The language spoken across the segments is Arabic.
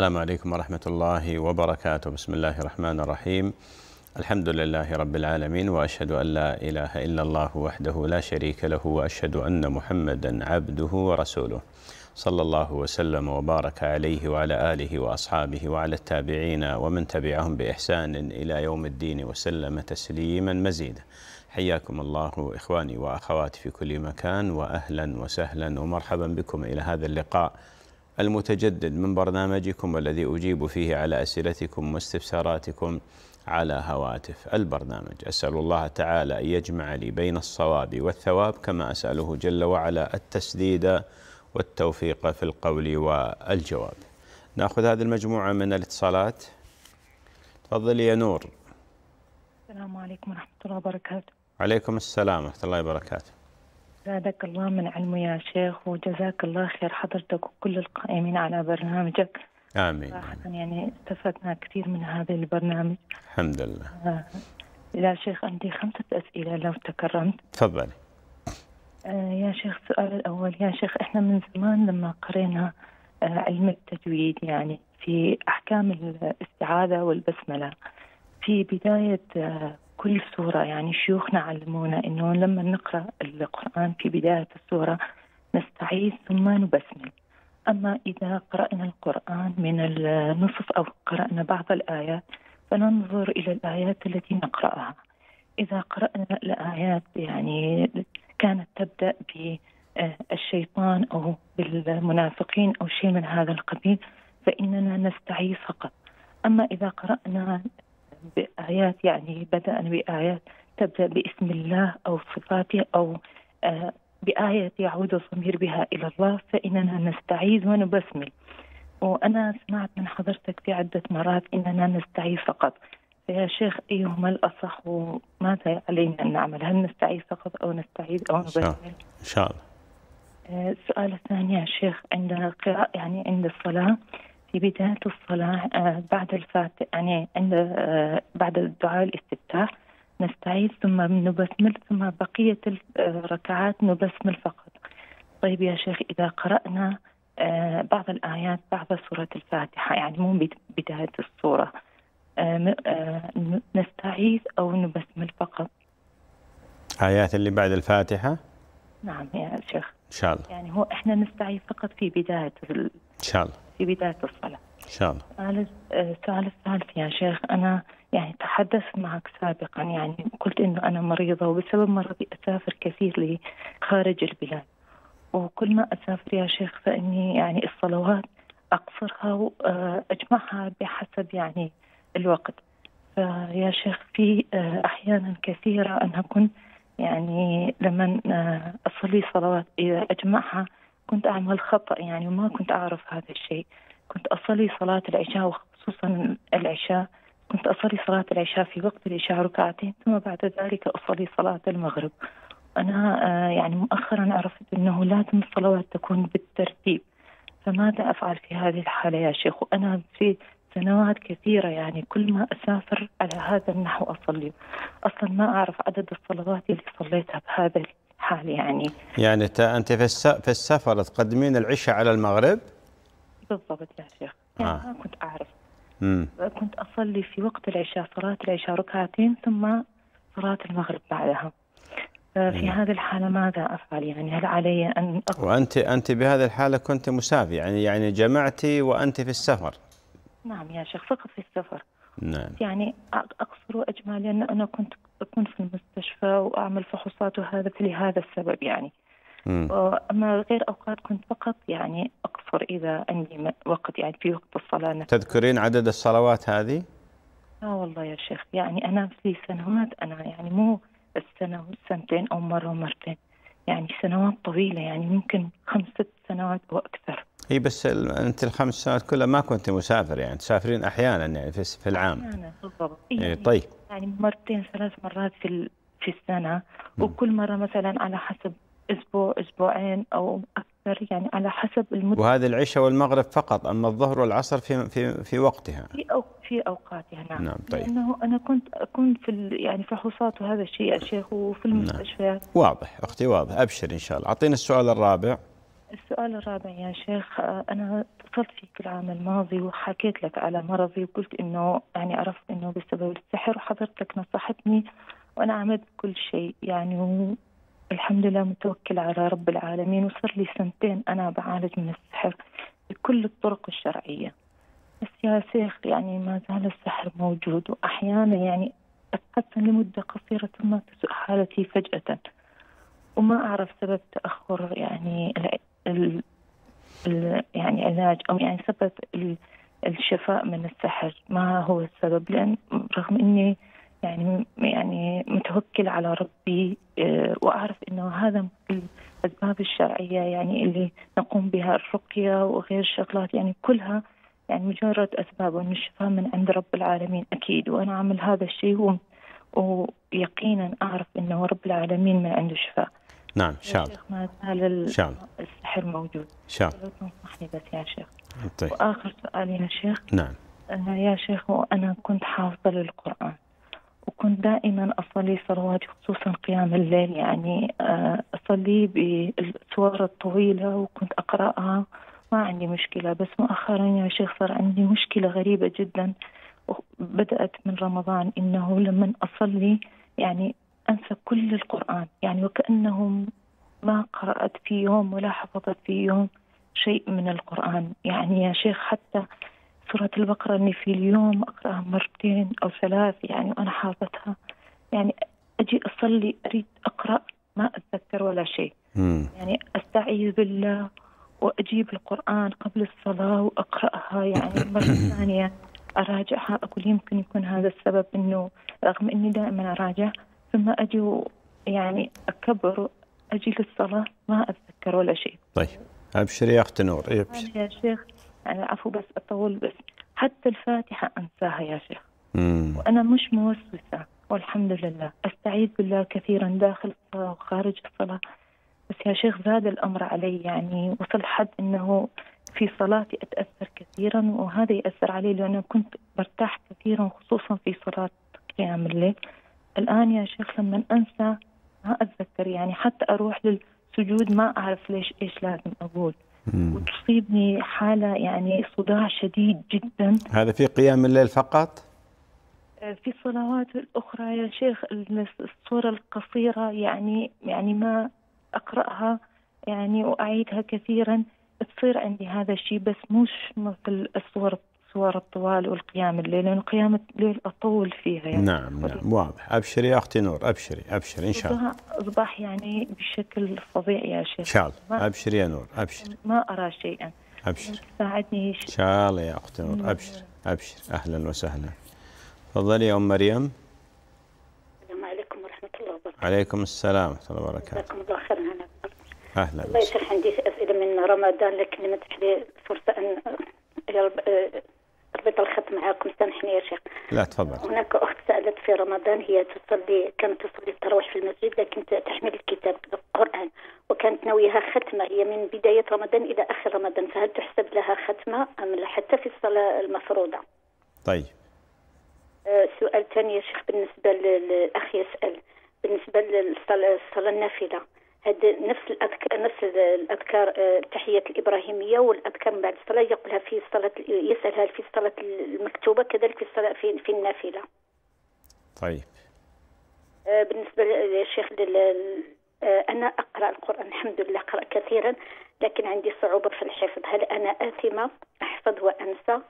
السلام عليكم ورحمة الله وبركاته بسم الله الرحمن الرحيم الحمد لله رب العالمين وأشهد أن لا إله إلا الله وحده لا شريك له وأشهد أن محمدا عبده ورسوله صلى الله وسلم وبارك عليه وعلى آله وأصحابه وعلى التابعين ومن تبعهم بإحسان إلى يوم الدين وسلم تسليما مزيدا حياكم الله إخواني وأخواتي في كل مكان وأهلا وسهلا ومرحبا بكم إلى هذا اللقاء المتجدد من برنامجكم الذي أجيب فيه على أسئلتكم واستفساراتكم على هواتف البرنامج أسأل الله تعالى أن يجمع لي بين الصواب والثواب كما أسأله جل وعلا التسديد والتوفيق في القول والجواب ناخذ هذه المجموعة من الاتصالات تفضلي يا نور السلام عليكم ورحمة الله وبركاته عليكم السلام ورحمة الله وبركاته زادك الله من علمه يا شيخ وجزاك الله خير حضرتك وكل القائمين على برنامجك آمين صراحة يعني استفدنا كثير من هذا البرنامج الحمد لله آه. يا شيخ عندي خمسة أسئلة لو تكرمت تفضلي آه، يا شيخ السؤال الأول يا شيخ إحنا من زمان لما قرينا آه، علم التجويد يعني في أحكام الاستعاذة والبسملة في بداية آه، كل سورة يعني شيوخنا علمونا أنه لما نقرأ القرآن في بداية السورة نستعيذ ثم نبسمل أما إذا قرأنا القرآن من النصف أو قرأنا بعض الآيات فننظر إلى الآيات التي نقرأها إذا قرأنا الآيات يعني كانت تبدأ بالشيطان أو بالمنافقين أو شيء من هذا القبيل فإننا نستعيذ فقط أما إذا قرأنا بآيات يعني بدأنا بآيات تبدأ باسم الله أو صفاته أو آه، بآية يعود الضمير بها إلى الله فإننا نستعيذ ونبسمل وأنا سمعت من حضرتك في عدة مرات إننا نستعيذ فقط فيا شيخ أيهما الأصح وماذا علينا أن نعمل هل نستعيذ فقط أو نستعيذ أو نبسمل إن شاء الله السؤال آه، الثاني يا شيخ عند القراءة يعني عند الصلاة في بداية الصلاة آه، بعد الفات يعني عند آه، بعد الدعاء الاستفتاح نستعيد ثم نبسمل ثم بقية الركعات نبسمل فقط طيب يا شيخ إذا قرأنا آه، بعض الآيات بعد سورة الفاتحة يعني مو بداية السورة نستعيذ أو نبسمل فقط آيات اللي بعد الفاتحة نعم يا شيخ إن شاء الله يعني هو إحنا نستعيذ فقط في بداية ال... إن شاء الله في بدايه الصلاه. ان شاء الله. السؤال الثالث آه، يا شيخ انا يعني تحدثت معك سابقا يعني قلت انه انا مريضه وبسبب مرضي اسافر كثير لخارج البلاد. وكل ما اسافر يا شيخ فاني يعني الصلوات اقصرها واجمعها بحسب يعني الوقت. فيا شيخ في آه، احيانا كثيره انا كنت يعني لما آه، اصلي صلوات اذا اجمعها كنت أعمل خطأ يعني وما كنت أعرف هذا الشيء كنت أصلي صلاة العشاء وخصوصا العشاء كنت أصلي صلاة العشاء في وقت العشاء ركعتين ثم بعد ذلك أصلي صلاة المغرب أنا آه، يعني مؤخرا عرفت أنه لازم الصلوات تكون بالترتيب فماذا أفعل في هذه الحالة يا شيخ وأنا في سنوات كثيرة يعني كل ما أسافر على هذا النحو أصلي أصلا ما أعرف عدد الصلوات اللي صليتها بهذا حال يعني يعني أنت في السفر تقدمين العشاء على المغرب؟ بالضبط يا شيخ آه. يعني آه. ما كنت أعرف مم. كنت أصلي في وقت العشاء صلاة العشاء ركعتين ثم صلاة المغرب بعدها آه، في مم. نعم. هذه الحالة ماذا أفعل يعني هل علي أن أقوم وأنت أنت بهذه الحالة كنت مسافر يعني يعني جمعتي وأنت في السفر نعم يا شيخ فقط في السفر نعم يعني أقصر واجمل لأن أنا كنت أكون في المستشفى وأعمل فحوصات وهذا لهذا السبب يعني أما غير أوقات كنت فقط يعني أقصر إذا عندي وقت يعني في وقت الصلاة نفسها. تذكرين عدد الصلوات هذه؟ لا آه والله يا شيخ يعني أنا في سنوات أنا يعني مو السنة والسنتين أو مرة ومرتين يعني سنوات طويلة يعني ممكن خمس ست سنوات وأكثر هي بس انت الخمس سنوات كلها ما كنت مسافر يعني تسافرين احيانا يعني في, في العام احيانا بالضبط إيه طيب يعني مرتين ثلاث مرات في في السنه وكل مره مثلا على حسب اسبوع اسبوعين او اكثر يعني على حسب المده وهذه العشاء والمغرب فقط اما الظهر والعصر في في في وقتها في أو في اوقاتها نعم نعم طيب لانه انا كنت اكون في يعني فحوصات وهذا الشيء يا شيخ وفي نعم. المستشفيات نعم. واضح اختي واضح ابشر ان شاء الله اعطينا السؤال الرابع السؤال الرابع يا شيخ آه، انا اتصلت فيك العام الماضي وحكيت لك على مرضي وقلت انه يعني عرفت انه بسبب السحر وحضرتك نصحتني وانا عملت كل شيء يعني الحمد لله متوكل على رب العالمين وصار لي سنتين انا بعالج من السحر بكل الطرق الشرعيه بس يا شيخ يعني ما زال السحر موجود واحيانا يعني اتحسن لمده قصيره ثم تسوء حالتي فجاه وما أعرف سبب تأخر يعني ال ال يعني علاج أو يعني سبب الشفاء من السحر ما هو السبب لأن رغم أني يعني يعني متوكل على ربي آه، واعرف انه هذا الاسباب الشرعيه يعني اللي نقوم بها الرقيه وغير الشغلات يعني كلها يعني مجرد اسباب وان الشفاء من عند رب العالمين اكيد وانا اعمل هذا الشيء ويقينا اعرف انه رب العالمين من عنده شفاء نعم ان شاء الله ما زال السحر موجود ان شاء الله لو تنصحني بس يا شيخ طيب. واخر سؤال يا شيخ نعم آه، يا شيخ وانا كنت حافظه للقران وكنت دائما اصلي صلوات خصوصا قيام الليل يعني آه، اصلي بالسور الطويله وكنت اقراها ما عندي مشكله بس مؤخرا يا شيخ صار عندي مشكله غريبه جدا بدات من رمضان انه لما اصلي يعني أنسى كل القرآن يعني وكأنهم ما قرأت في يوم ولا حفظت في يوم شيء من القرآن يعني يا شيخ حتى سورة البقرة أني في اليوم أقرأها مرتين أو ثلاث يعني وأنا حافظتها يعني أجي أصلي أريد أقرأ ما أتذكر ولا شيء يعني أستعيذ بالله وأجيب القرآن قبل الصلاة وأقرأها يعني مرة ثانية أراجعها أقول يمكن يكون هذا السبب أنه رغم أني دائما أراجع لما اجي يعني اكبر اجي للصلاه ما اتذكر ولا شيء. طيب ابشري يا اخت نور ابشري. إيه، يعني يا شيخ يعني عفوا بس اطول بس حتى الفاتحه انساها يا شيخ. مم. وانا مش موسوسه والحمد لله استعيذ بالله كثيرا داخل الصلاه وخارج الصلاه بس يا شيخ زاد الامر علي يعني وصل حد انه في صلاتي اتاثر كثيرا وهذا ياثر علي لانه كنت برتاح كثيرا خصوصا في صلاه قيام الليل الآن يا شيخ لما أنسى ما أتذكر يعني حتى أروح للسجود ما أعرف ليش إيش لازم أقول وتصيبني حالة يعني صداع شديد جدا هذا في قيام الليل فقط؟ آه، في الصلوات الأخرى يا شيخ الصورة القصيرة يعني يعني ما أقرأها يعني وأعيدها كثيرا تصير عندي هذا الشيء بس مش مثل الصور الصور الطوال والقيام الليل لأن قيام الليل أطول فيها يعني نعم نعم واضح أبشري يا أختي نور أبشري أبشري إن شاء الله أصبح يعني بشكل فظيع يا شيخ إن شاء الله أبشري يا نور أبشري ما أرى شيئا أبشر يعني ساعدني إن شاء الله يا أختي نور أبشر أبشر أهلا وسهلا تفضلي يا أم مريم السلام عليكم ورحمة الله وبركاته عليكم السلام ورحمة الله وبركاته جزاكم الله خيرا أهلا الله يسر عندي أسئلة من رمضان لكن ما تحلي فرصة أن ربط الخط معاكم سامحني يا شيخ لا تفضل هناك اخت سالت في رمضان هي تصلي كانت تصلي التراويح في المسجد لكن تحمل الكتاب القران وكانت ناويها ختمه هي من بدايه رمضان الى اخر رمضان فهل تحسب لها ختمه ام لا حتى في الصلاه المفروضه طيب أه، سؤال ثاني يا شيخ بالنسبه للاخ يسال بالنسبه للصلاه النافله نفس الاذكار نفس الاذكار آه، التحيات الابراهيميه والاذكار من بعد الصلاه يقولها في صلاه يسالها في الصلاه المكتوبه كذلك في الصلاه في, في النافله. طيب. آه، بالنسبه للشيخ آه، انا اقرا القران الحمد لله اقرا كثيرا لكن عندي صعوبه في الحفظ هل انا اثمه احفظ وانسى؟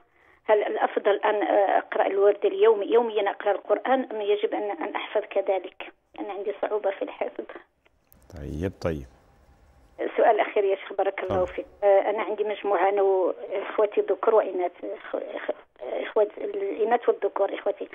هل الافضل ان اقرا الورد اليومي يوميا اقرا القران ام يجب ان احفظ كذلك؟ انا عندي صعوبه في الحفظ. طيب طيب سؤال اخير يا شيخ بارك الله فيك آه، انا عندي مجموعه انا واخواتي ذكور واناث اخوات الاناث والذكور اخواتي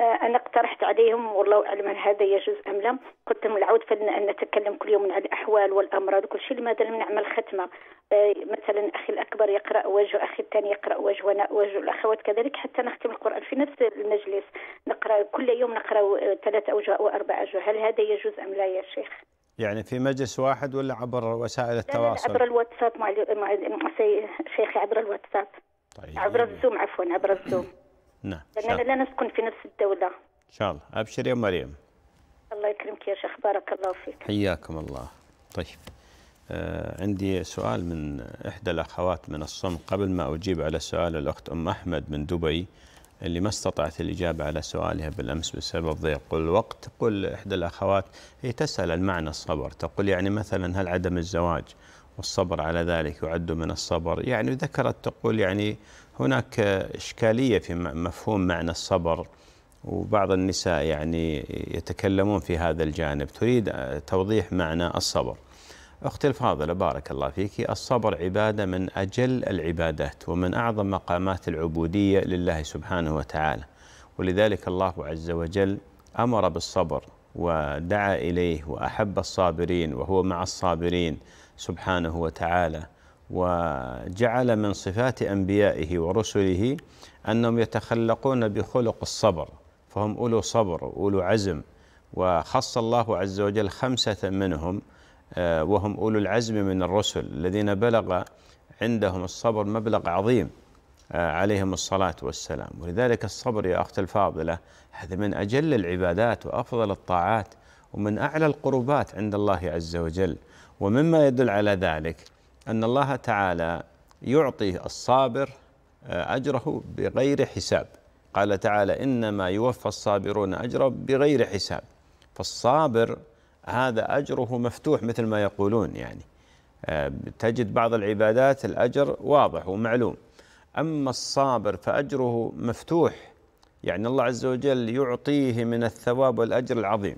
آه، انا اقترحت عليهم والله اعلم هل هذا يجوز ام لا قلت لهم العود فلنا ان نتكلم كل يوم عن الاحوال والامراض وكل شيء لماذا لم نعمل ختمه آه، مثلا اخي الاكبر يقرا وجه اخي الثاني يقرا وجه وانا وجه الاخوات كذلك حتى نختم القران في نفس المجلس نقرا كل يوم نقرا ثلاث اوجه او اربع اوجه هل هذا يجوز ام لا يا شيخ؟ يعني في مجلس واحد ولا عبر وسائل التواصل؟ لا, عبر الواتساب مع مع شيخي عبر الواتساب طيب عبر الزوم عفوا عبر الزوم نعم لاننا لا نسكن في نفس الدوله ان شاء الله ابشر يا مريم الله يكرمك يا شيخ بارك الله فيك حياكم الله طيب آه، عندي سؤال من احدى الاخوات من الصم قبل ما اجيب على سؤال الاخت ام احمد من دبي اللي ما استطعت الإجابة على سؤالها بالأمس بسبب ضيق الوقت تقول إحدى الأخوات هي تسأل عن معنى الصبر تقول يعني مثلا هل عدم الزواج والصبر على ذلك يعد من الصبر يعني ذكرت تقول يعني هناك إشكالية في مفهوم معنى الصبر وبعض النساء يعني يتكلمون في هذا الجانب تريد توضيح معنى الصبر أختي الفاضلة بارك الله فيك الصبر عبادة من أجل العبادات ومن أعظم مقامات العبودية لله سبحانه وتعالى ولذلك الله عز وجل أمر بالصبر ودعا إليه وأحب الصابرين وهو مع الصابرين سبحانه وتعالى وجعل من صفات أنبيائه ورسله أنهم يتخلقون بخلق الصبر فهم أولو صبر أولو عزم وخص الله عز وجل خمسة منهم آه، وهم أولو العزم من الرسل الذين بلغ عندهم الصبر مبلغ عظيم آه، عليهم الصلاة والسلام ولذلك الصبر يا أخت الفاضلة هذا من أجل العبادات وأفضل الطاعات ومن أعلى القربات عند الله عز وجل ومما يدل على ذلك أن الله تعالى يعطي الصابر آه، أجره بغير حساب قال تعالى إنما يوفى الصابرون أجرهم بغير حساب فالصابر هذا أجره مفتوح مثل ما يقولون يعني آه، تجد بعض العبادات الأجر واضح ومعلوم أما الصابر فأجره مفتوح يعني الله عز وجل يعطيه من الثواب والأجر العظيم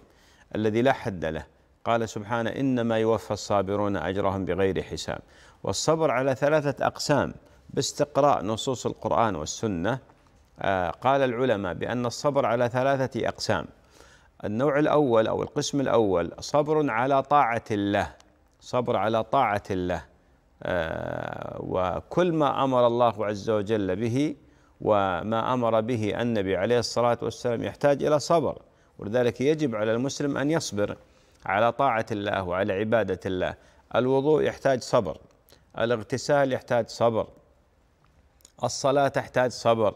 الذي لا حد له قال سبحانه إنما يوفى الصابرون أجرهم بغير حساب والصبر على ثلاثة أقسام باستقراء نصوص القرآن والسنة آه، قال العلماء بأن الصبر على ثلاثة أقسام النوع الأول أو القسم الأول صبر على طاعة الله صبر على طاعة الله آه، وكل ما أمر الله عز وجل به وما أمر به النبي عليه الصلاة والسلام يحتاج إلى صبر ولذلك يجب على المسلم أن يصبر على طاعة الله وعلى عبادة الله الوضوء يحتاج صبر الاغتسال يحتاج صبر الصلاة تحتاج صبر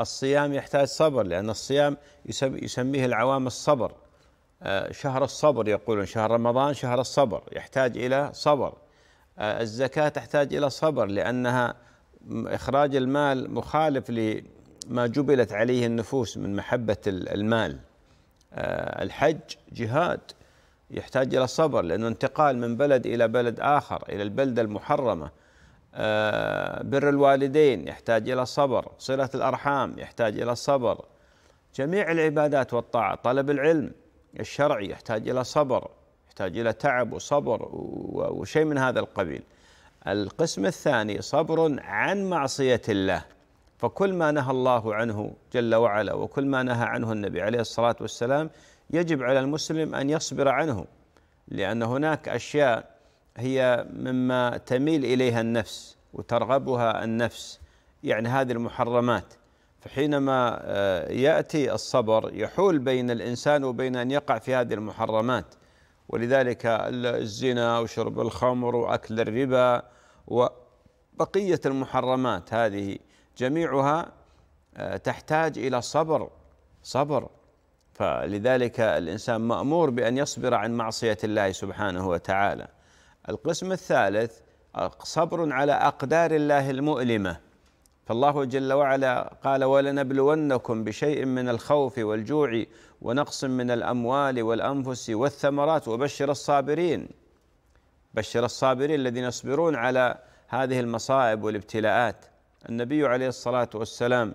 الصيام يحتاج صبر لأن الصيام يسميه العوام الصبر آه، شهر الصبر يقولون شهر رمضان شهر الصبر يحتاج إلى صبر آه، الزكاة تحتاج إلى صبر لأنها إخراج المال مخالف لما جبلت عليه النفوس من محبة المال آه، الحج جهاد يحتاج إلى صبر لأنه انتقال من بلد إلى بلد آخر إلى البلدة المحرمة بر الوالدين يحتاج إلى الصبر صلة الأرحام يحتاج إلى الصبر جميع العبادات والطاعة طلب العلم الشرعي يحتاج إلى صبر يحتاج إلى تعب وصبر وشيء من هذا القبيل القسم الثاني صبر عن معصية الله فكل ما نهى الله عنه جل وعلا وكل ما نهى عنه النبي عليه الصلاة والسلام يجب على المسلم أن يصبر عنه لأن هناك أشياء هي مما تميل اليها النفس وترغبها النفس يعني هذه المحرمات فحينما آه، ياتي الصبر يحول بين الانسان وبين ان يقع في هذه المحرمات ولذلك الزنا وشرب الخمر واكل الربا وبقيه المحرمات هذه جميعها آه، تحتاج الى صبر صبر فلذلك الانسان مامور بان يصبر عن معصيه الله سبحانه وتعالى القسم الثالث صبر على أقدار الله المؤلمة فالله جل وعلا قال ولنبلونكم بشيء من الخوف والجوع ونقص من الأموال والأنفس والثمرات وبشر الصابرين بشر الصابرين الذين يصبرون على هذه المصائب والابتلاءات النبي عليه الصلاة والسلام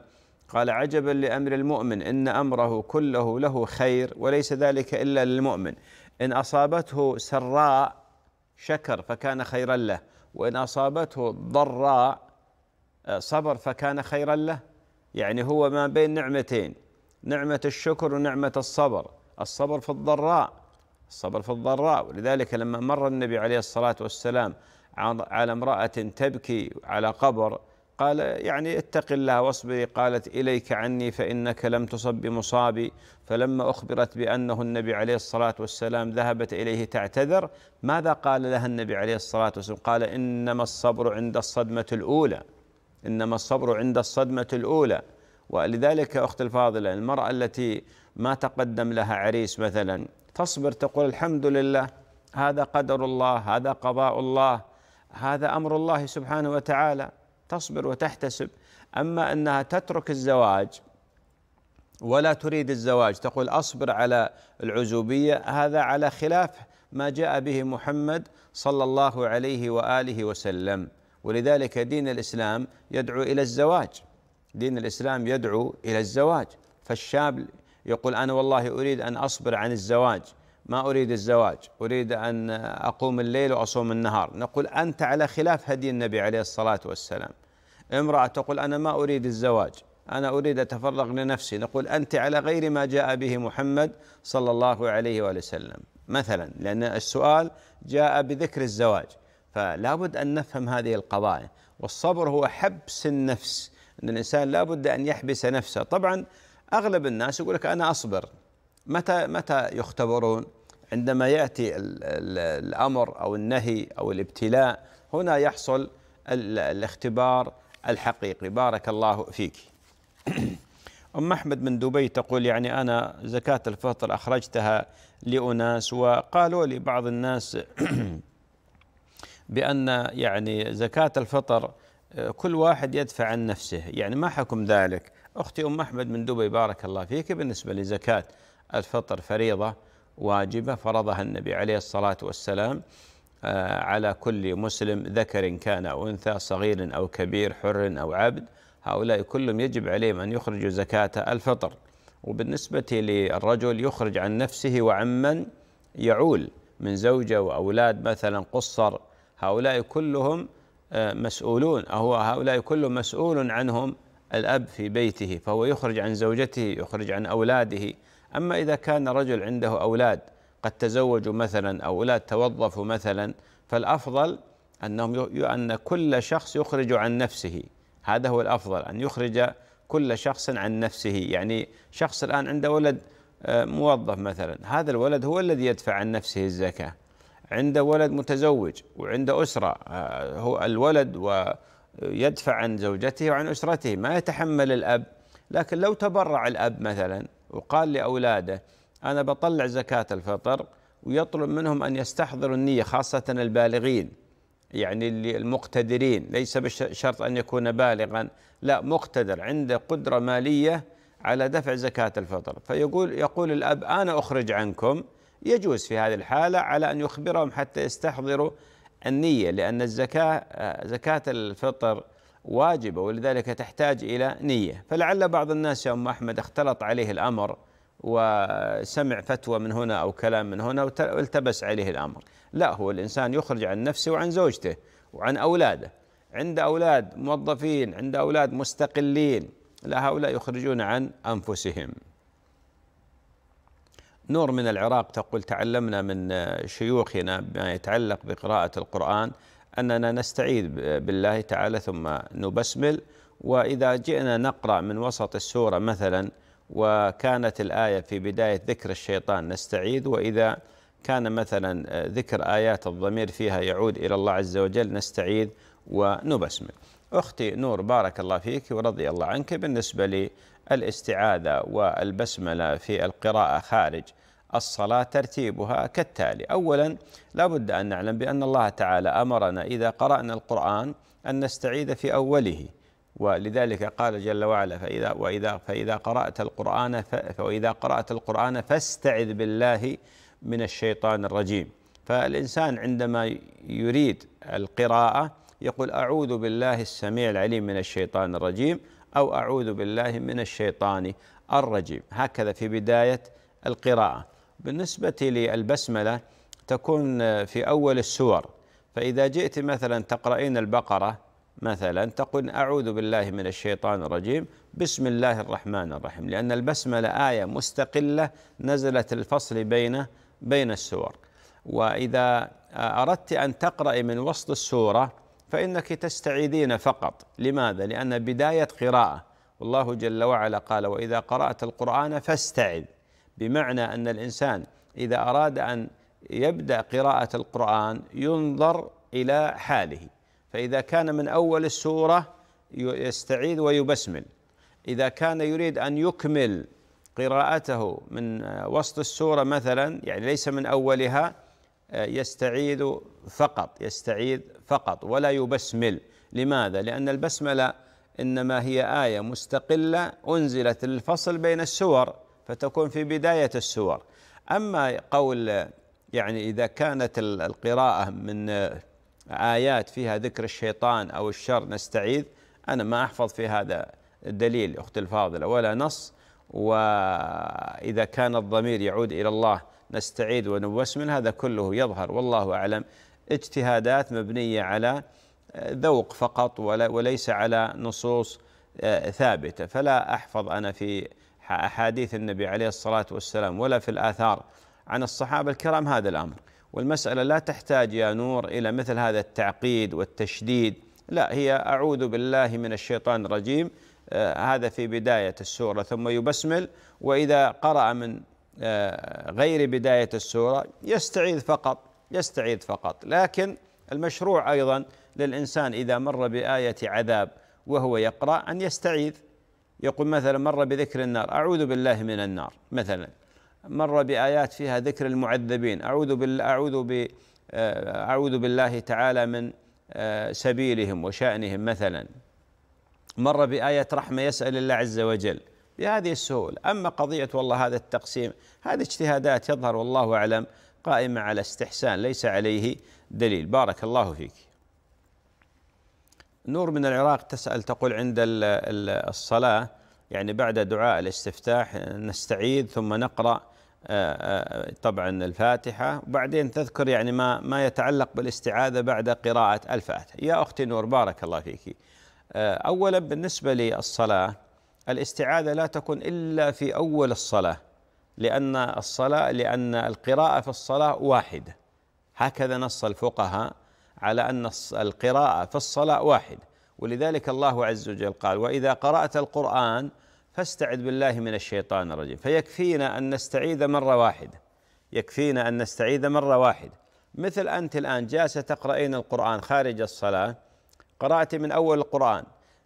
قال عجبا لأمر المؤمن إن أمره كله له خير وليس ذلك إلا للمؤمن إن أصابته سراء شكر فكان خيرا له وإن أصابته ضراء آه، صبر فكان خيرا له يعني هو ما بين نعمتين نعمة الشكر ونعمة الصبر الصبر في الضراء الصبر في الضراء ولذلك لما مر النبي عليه الصلاة والسلام على امرأة تبكي على قبر قال يعني اتق الله واصبري قالت إليك عني فإنك لم تصب بمصابي فلما أخبرت بأنه النبي عليه الصلاة والسلام ذهبت إليه تعتذر ماذا قال لها النبي عليه الصلاة والسلام قال إنما الصبر عند الصدمة الأولى إنما الصبر عند الصدمة الأولى ولذلك أخت الفاضلة المرأة التي ما تقدم لها عريس مثلا تصبر تقول الحمد لله هذا قدر الله هذا قضاء الله هذا أمر الله سبحانه وتعالى تصبر وتحتسب اما انها تترك الزواج ولا تريد الزواج تقول اصبر على العزوبيه هذا على خلاف ما جاء به محمد صلى الله عليه واله وسلم ولذلك دين الاسلام يدعو الى الزواج دين الاسلام يدعو الى الزواج فالشاب يقول انا والله اريد ان اصبر عن الزواج ما اريد الزواج اريد ان اقوم الليل واصوم النهار نقول انت على خلاف هدي النبي عليه الصلاه والسلام امرأة تقول أنا ما أريد الزواج أنا أريد أتفرغ لنفسي نقول أنت على غير ما جاء به محمد صلى الله عليه وآله وسلم مثلا لأن السؤال جاء بذكر الزواج فلا بد أن نفهم هذه القضايا والصبر هو حبس النفس أن الإنسان لا بد أن يحبس نفسه طبعا أغلب الناس يقول لك أنا أصبر متى متى يختبرون عندما يأتي الأمر أو النهي أو الابتلاء هنا يحصل الاختبار الحقيقي بارك الله فيك أم أحمد من دبي تقول يعني أنا زكاة الفطر أخرجتها لأناس وقالوا لي بعض الناس بأن يعني زكاة الفطر آه، كل واحد يدفع عن نفسه يعني ما حكم ذلك أختي أم أحمد من دبي بارك الله فيك بالنسبة لزكاة الفطر فريضة واجبة فرضها النبي عليه الصلاة والسلام آه، على كل مسلم ذكر كان أو أنثى صغير أو كبير حر أو عبد هؤلاء كلهم يجب عليهم أن يخرجوا زكاة الفطر وبالنسبة للرجل يخرج عن نفسه وعمن يعول من زوجة وأولاد مثلا قصر هؤلاء كلهم آه، مسؤولون أو هؤلاء كلهم مسؤول عنهم الأب في بيته فهو يخرج عن زوجته يخرج عن أولاده أما إذا كان رجل عنده أولاد قد تزوجوا مثلا أو أولاد توظفوا مثلا فالأفضل أنهم أن كل شخص يخرج عن نفسه هذا هو الأفضل أن يخرج كل شخص عن نفسه يعني شخص الآن عنده ولد آه، موظف مثلا هذا الولد هو الذي يدفع عن نفسه الزكاة عنده ولد متزوج وعنده أسرة آه، هو الولد ويدفع عن زوجته وعن أسرته ما يتحمل الأب لكن لو تبرع الأب مثلا وقال لأولاده أنا بطلع زكاة الفطر ويطلب منهم أن يستحضروا النية خاصة البالغين يعني المقتدرين ليس بشرط أن يكون بالغا لا مقتدر عنده قدرة مالية على دفع زكاة الفطر فيقول يقول الأب أنا أخرج عنكم يجوز في هذه الحالة على أن يخبرهم حتى يستحضروا النية لأن الزكاة زكاة الفطر واجبة ولذلك تحتاج إلى نية فلعل بعض الناس يا أم أحمد اختلط عليه الأمر وسمع فتوى من هنا أو كلام من هنا والتبس عليه الأمر لا هو الإنسان يخرج عن نفسه وعن زوجته وعن أولاده عند أولاد موظفين عند أولاد مستقلين لا هؤلاء يخرجون عن أنفسهم نور من العراق تقول تعلمنا من شيوخنا ما يتعلق بقراءة القرآن أننا نستعيذ بالله تعالى ثم نبسمل وإذا جئنا نقرأ من وسط السورة مثلاً وكانت الآية في بداية ذكر الشيطان نستعيذ وإذا كان مثلا آه، ذكر آيات الضمير فيها يعود إلى الله عز وجل نستعيذ ونبسمل أختي نور بارك الله فيك ورضي الله عنك بالنسبة للاستعاذة والبسملة في القراءة خارج الصلاة ترتيبها كالتالي أولا لا بد أن نعلم بأن الله تعالى أمرنا إذا قرأنا القرآن أن نستعيذ في أوله ولذلك قال جل وعلا فإذا وإذا فإذا قرأت القرآن فإذا قرأت القرآن فاستعذ بالله من الشيطان الرجيم فالإنسان عندما يريد القراءة يقول أعوذ بالله السميع العليم من الشيطان الرجيم أو أعوذ بالله من الشيطان الرجيم هكذا في بداية القراءة بالنسبة للبسملة تكون في أول السور فإذا جئت مثلا تقرأين البقرة مثلا تقول أعوذ بالله من الشيطان الرجيم بسم الله الرحمن الرحيم لأن البسملة آية مستقلة نزلت الفصل بين بين السور وإذا أردت أن تقرأ من وسط السورة فإنك تستعيذين فقط لماذا؟ لأن بداية قراءة والله جل وعلا قال وإذا قرأت القرآن فاستعذ بمعنى أن الإنسان إذا أراد أن يبدأ قراءة القرآن ينظر إلى حاله فإذا كان من أول السورة يستعيذ ويبسمل إذا كان يريد أن يكمل قراءته من آه، وسط السورة مثلا يعني ليس من أولها آه، يستعيذ فقط يستعيذ فقط ولا يبسمل لماذا؟ لأن البسملة إنما هي آية مستقلة أنزلت للفصل بين السور فتكون في بداية السور أما قول آه، يعني إذا كانت القراءة من آيات فيها ذكر الشيطان أو الشر نستعيذ أنا ما أحفظ في هذا دليل أختي الفاضلة ولا نص وإذا كان الضمير يعود إلى الله نستعيد من هذا كله يظهر والله أعلم اجتهادات مبنية على ذوق فقط وليس على نصوص آه، ثابتة فلا أحفظ أنا في أحاديث النبي عليه الصلاة والسلام ولا في الآثار عن الصحابة الكرام هذا الأمر والمسألة لا تحتاج يا نور إلى مثل هذا التعقيد والتشديد لا هي أعوذ بالله من الشيطان الرجيم آه، هذا في بداية السورة ثم يبسمل وإذا قرأ من آه، غير بداية السورة يستعيذ فقط يستعيذ فقط لكن المشروع أيضا للإنسان إذا مر بآية عذاب وهو يقرأ أن يستعيذ يقول مثلا مر بذكر النار أعوذ بالله من النار مثلا مر بآيات فيها ذكر المعذبين أعوذ بالله أعوذ ب آه، أعوذ بالله تعالى من آه، سبيلهم وشأنهم مثلا مر بآية رحمة يسأل الله عز وجل بهذه السهولة أما قضية والله هذا التقسيم هذه اجتهادات يظهر والله أعلم قائمة على استحسان ليس عليه دليل بارك الله فيك نور من العراق تسأل تقول عند الصلاة يعني بعد دعاء الاستفتاح نستعيد ثم نقرأ آه، آه، طبعا الفاتحة وبعدين تذكر يعني ما ما يتعلق بالاستعاذة بعد قراءة الفاتحة يا أختي نور بارك الله فيك آه، أولا بالنسبة للصلاة الاستعاذة لا تكون إلا في أول الصلاة لأن الصلاة لأن القراءة في الصلاة واحدة هكذا نص الفقهاء على أن القراءة في الصلاة واحدة ولذلك الله عز وجل قال واذا قرات القران فاستعذ بالله من الشيطان الرجيم فيكفينا ان نستعيذ مره واحده يكفينا ان نستعيذ مره واحده مثل انت الان جالسه تقرأين القران خارج الصلاه قرات من اول القران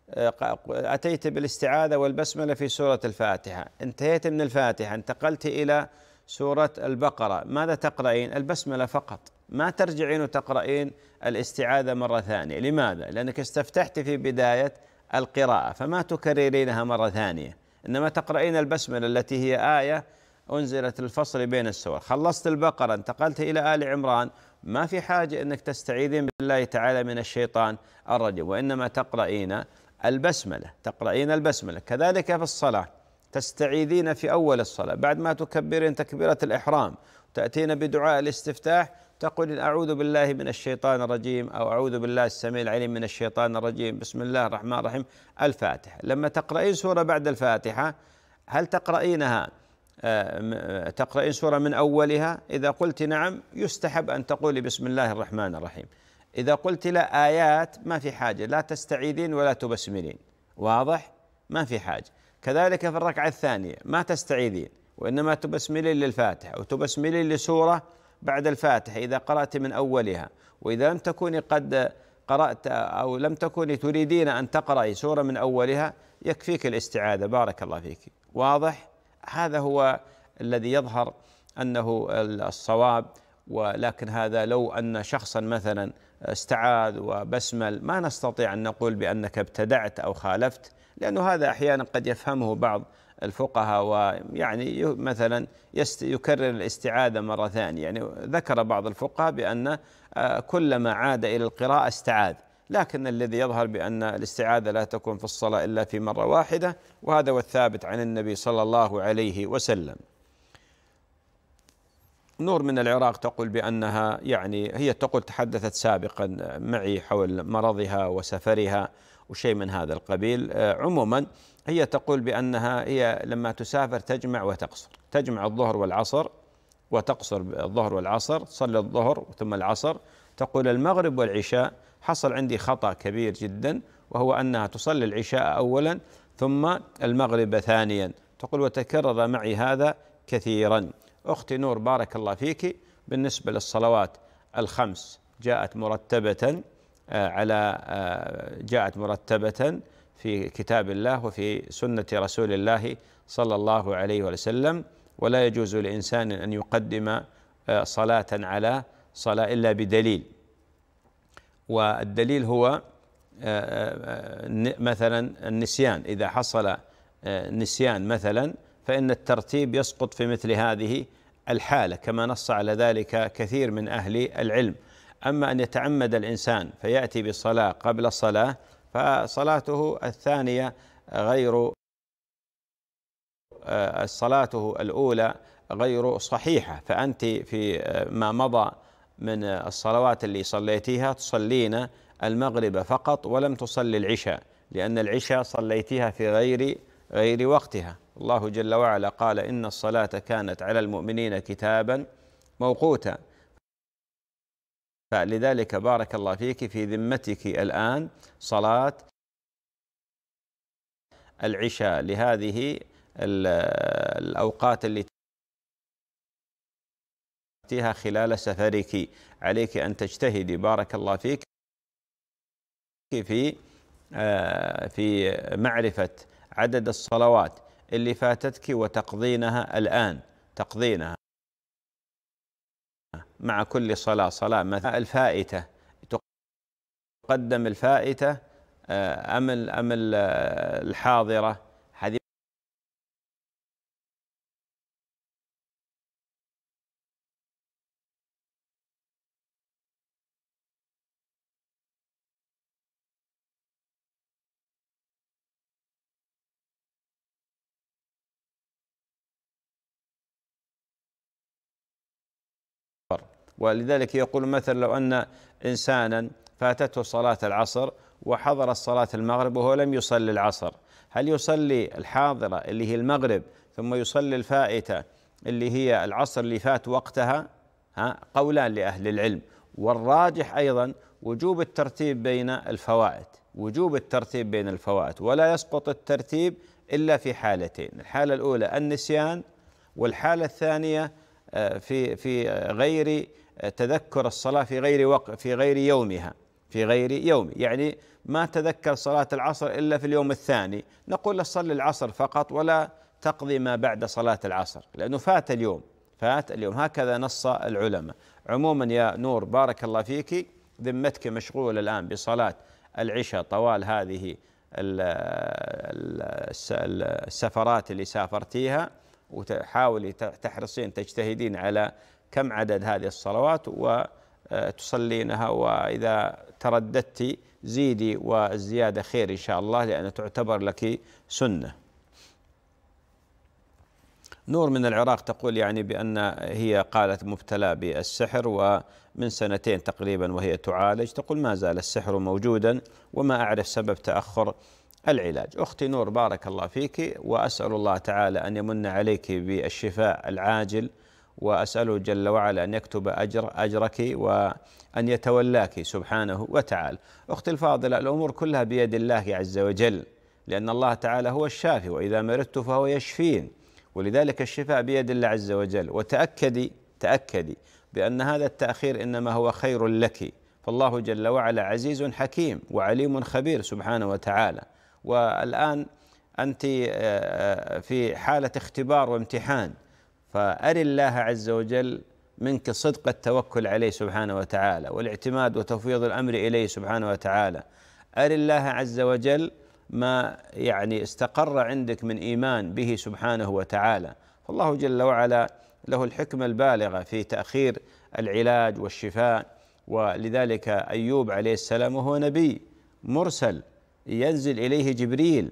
آه، اتيت بالاستعاذه والبسمله في سوره الفاتحه انتهيت من الفاتحه انتقلت الى سورة البقرة ماذا تقرأين البسملة فقط ما ترجعين وتقرأين الاستعاذة مرة ثانية لماذا لأنك استفتحت في بداية القراءة فما تكررينها مرة ثانية إنما تقرأين البسملة التي هي آية أنزلت الفصل بين السور خلصت البقرة انتقلت إلى آل عمران ما في حاجة أنك تستعيذين بالله تعالى من الشيطان الرجيم وإنما تقرأين البسملة تقرأين البسملة كذلك في الصلاة تستعيذين في أول الصلاة بعد ما تكبرين تكبيرة الإحرام تأتين بدعاء الاستفتاح تقول أعوذ بالله من الشيطان الرجيم أو أعوذ بالله السميع العليم من الشيطان الرجيم بسم الله الرحمن الرحيم الفاتحة لما تقرأين سورة بعد الفاتحة هل تقرأينها آه، تقرأين سورة من أولها إذا قلت نعم يستحب أن تقولي بسم الله الرحمن الرحيم إذا قلت لا آيات ما في حاجة لا تستعيذين ولا تبسملين واضح ما في حاجة كذلك في الركعة الثانية ما تستعيذين وإنما تبسملين للفاتحة وتبسملي لسورة بعد الفاتحة إذا قرأت من أولها وإذا لم تكوني قد قرأت أو لم تكوني تريدين أن تقرأي سورة من أولها يكفيك الاستعاذة بارك الله فيك واضح هذا هو الذي يظهر أنه الصواب ولكن هذا لو أن شخصا مثلا استعاذ وبسمل ما نستطيع أن نقول بأنك ابتدعت أو خالفت لأنه هذا أحيانا قد يفهمه بعض الفقهاء ويعني مثلا يكرر الاستعاذة مرة ثانية يعني ذكر بعض الفقهاء بأن آه، كلما عاد إلى القراءة استعاذ لكن الذي يظهر بأن الاستعاذة لا تكون في الصلاة إلا في مرة واحدة وهذا هو الثابت عن النبي صلى الله عليه وسلم نور من العراق تقول بأنها يعني هي تقول تحدثت سابقا معي حول مرضها وسفرها وشيء من هذا القبيل آه، عموما هي تقول بأنها هي لما تسافر تجمع وتقصر تجمع الظهر والعصر وتقصر الظهر والعصر تصلي الظهر ثم العصر تقول المغرب والعشاء حصل عندي خطأ كبير جدا وهو أنها تصلي العشاء أولا ثم المغرب ثانيا تقول وتكرر معي هذا كثيرا أختي نور بارك الله فيك بالنسبة للصلوات الخمس جاءت مرتبة آه، على آه، جاءت مرتبة في كتاب الله وفي سنة رسول الله صلى الله عليه وسلم ولا يجوز لإنسان أن يقدم آه، صلاة على صلاة إلا بدليل والدليل هو مثلا النسيان إذا حصل نسيان مثلا فإن الترتيب يسقط في مثل هذه الحالة كما نص على ذلك كثير من أهل العلم أما أن يتعمد الإنسان فيأتي بالصلاة قبل الصلاة فصلاته الثانية غير آه، صلاته الأولى غير صحيحة فأنت في آه، ما مضى من الصلوات اللي صليتيها تصلين المغرب فقط ولم تصلي العشاء لأن العشاء صليتيها في غير غير وقتها الله جل وعلا قال إن الصلاة كانت على المؤمنين كتابا موقوتا فلذلك بارك الله فيك في ذمتك الآن صلاة العشاء لهذه الأوقات التي تأتيها خلال سفرك عليك أن تجتهدي بارك الله فيك في آه، في معرفة عدد الصلوات اللي فاتتك وتقضينها الآن تقضينها مع كل صلاة صلاة مثلا الفائتة تقدم الفائتة آه، أم أم آه، الحاضرة ولذلك يقول مثلا لو أن إنسانا فاتته صلاة العصر وحضر صلاة المغرب وهو لم يصلي العصر هل يصلي الحاضرة اللي هي المغرب ثم يصلي الفائتة اللي هي العصر اللي فات وقتها ها قولان لأهل العلم والراجح أيضا وجوب الترتيب بين الفوائد وجوب الترتيب بين الفوائد ولا يسقط الترتيب إلا في حالتين الحالة الأولى النسيان والحالة الثانية آه، في في غير تذكر الصلاة في غير وقت في غير يومها في غير يوم يعني ما تذكر صلاة العصر إلا في اليوم الثاني نقول له صل العصر فقط ولا تقضي ما بعد صلاة العصر لأنه فات اليوم فات اليوم هكذا نص العلماء عموما يا نور بارك الله فيك ذمتك مشغولة الآن بصلاة العشاء طوال هذه السفرات اللي سافرتيها وتحاولي تحرصين تجتهدين على كم عدد هذه الصلوات وتصلينها وإذا ترددت زيدي والزيادة خير إن شاء الله لأن تعتبر لك سنة نور من العراق تقول يعني بأن هي قالت مبتلى بالسحر ومن سنتين تقريبا وهي تعالج تقول ما زال السحر موجودا وما أعرف سبب تأخر العلاج أختي نور بارك الله فيك وأسأل الله تعالى أن يمن عليك بالشفاء العاجل وأسأله جل وعلا أن يكتب أجر أجرك وأن يتولاك سبحانه وتعالى أختي الفاضلة الأمور كلها بيد الله عز وجل لأن الله تعالى هو الشافي وإذا مرضت فهو يشفين ولذلك الشفاء بيد الله عز وجل وتأكدي تأكدي بأن هذا التأخير إنما هو خير لك فالله جل وعلا عزيز حكيم وعليم خبير سبحانه وتعالى والآن أنت آه، آه، في حالة اختبار وامتحان فأر الله عز وجل منك صدق التوكل عليه سبحانه وتعالى والاعتماد وتفويض الأمر إليه سبحانه وتعالى أر الله عز وجل ما يعني استقر عندك من إيمان به سبحانه وتعالى فالله جل وعلا له الحكمة البالغة في تأخير العلاج والشفاء ولذلك أيوب عليه السلام وهو نبي مرسل ينزل إليه جبريل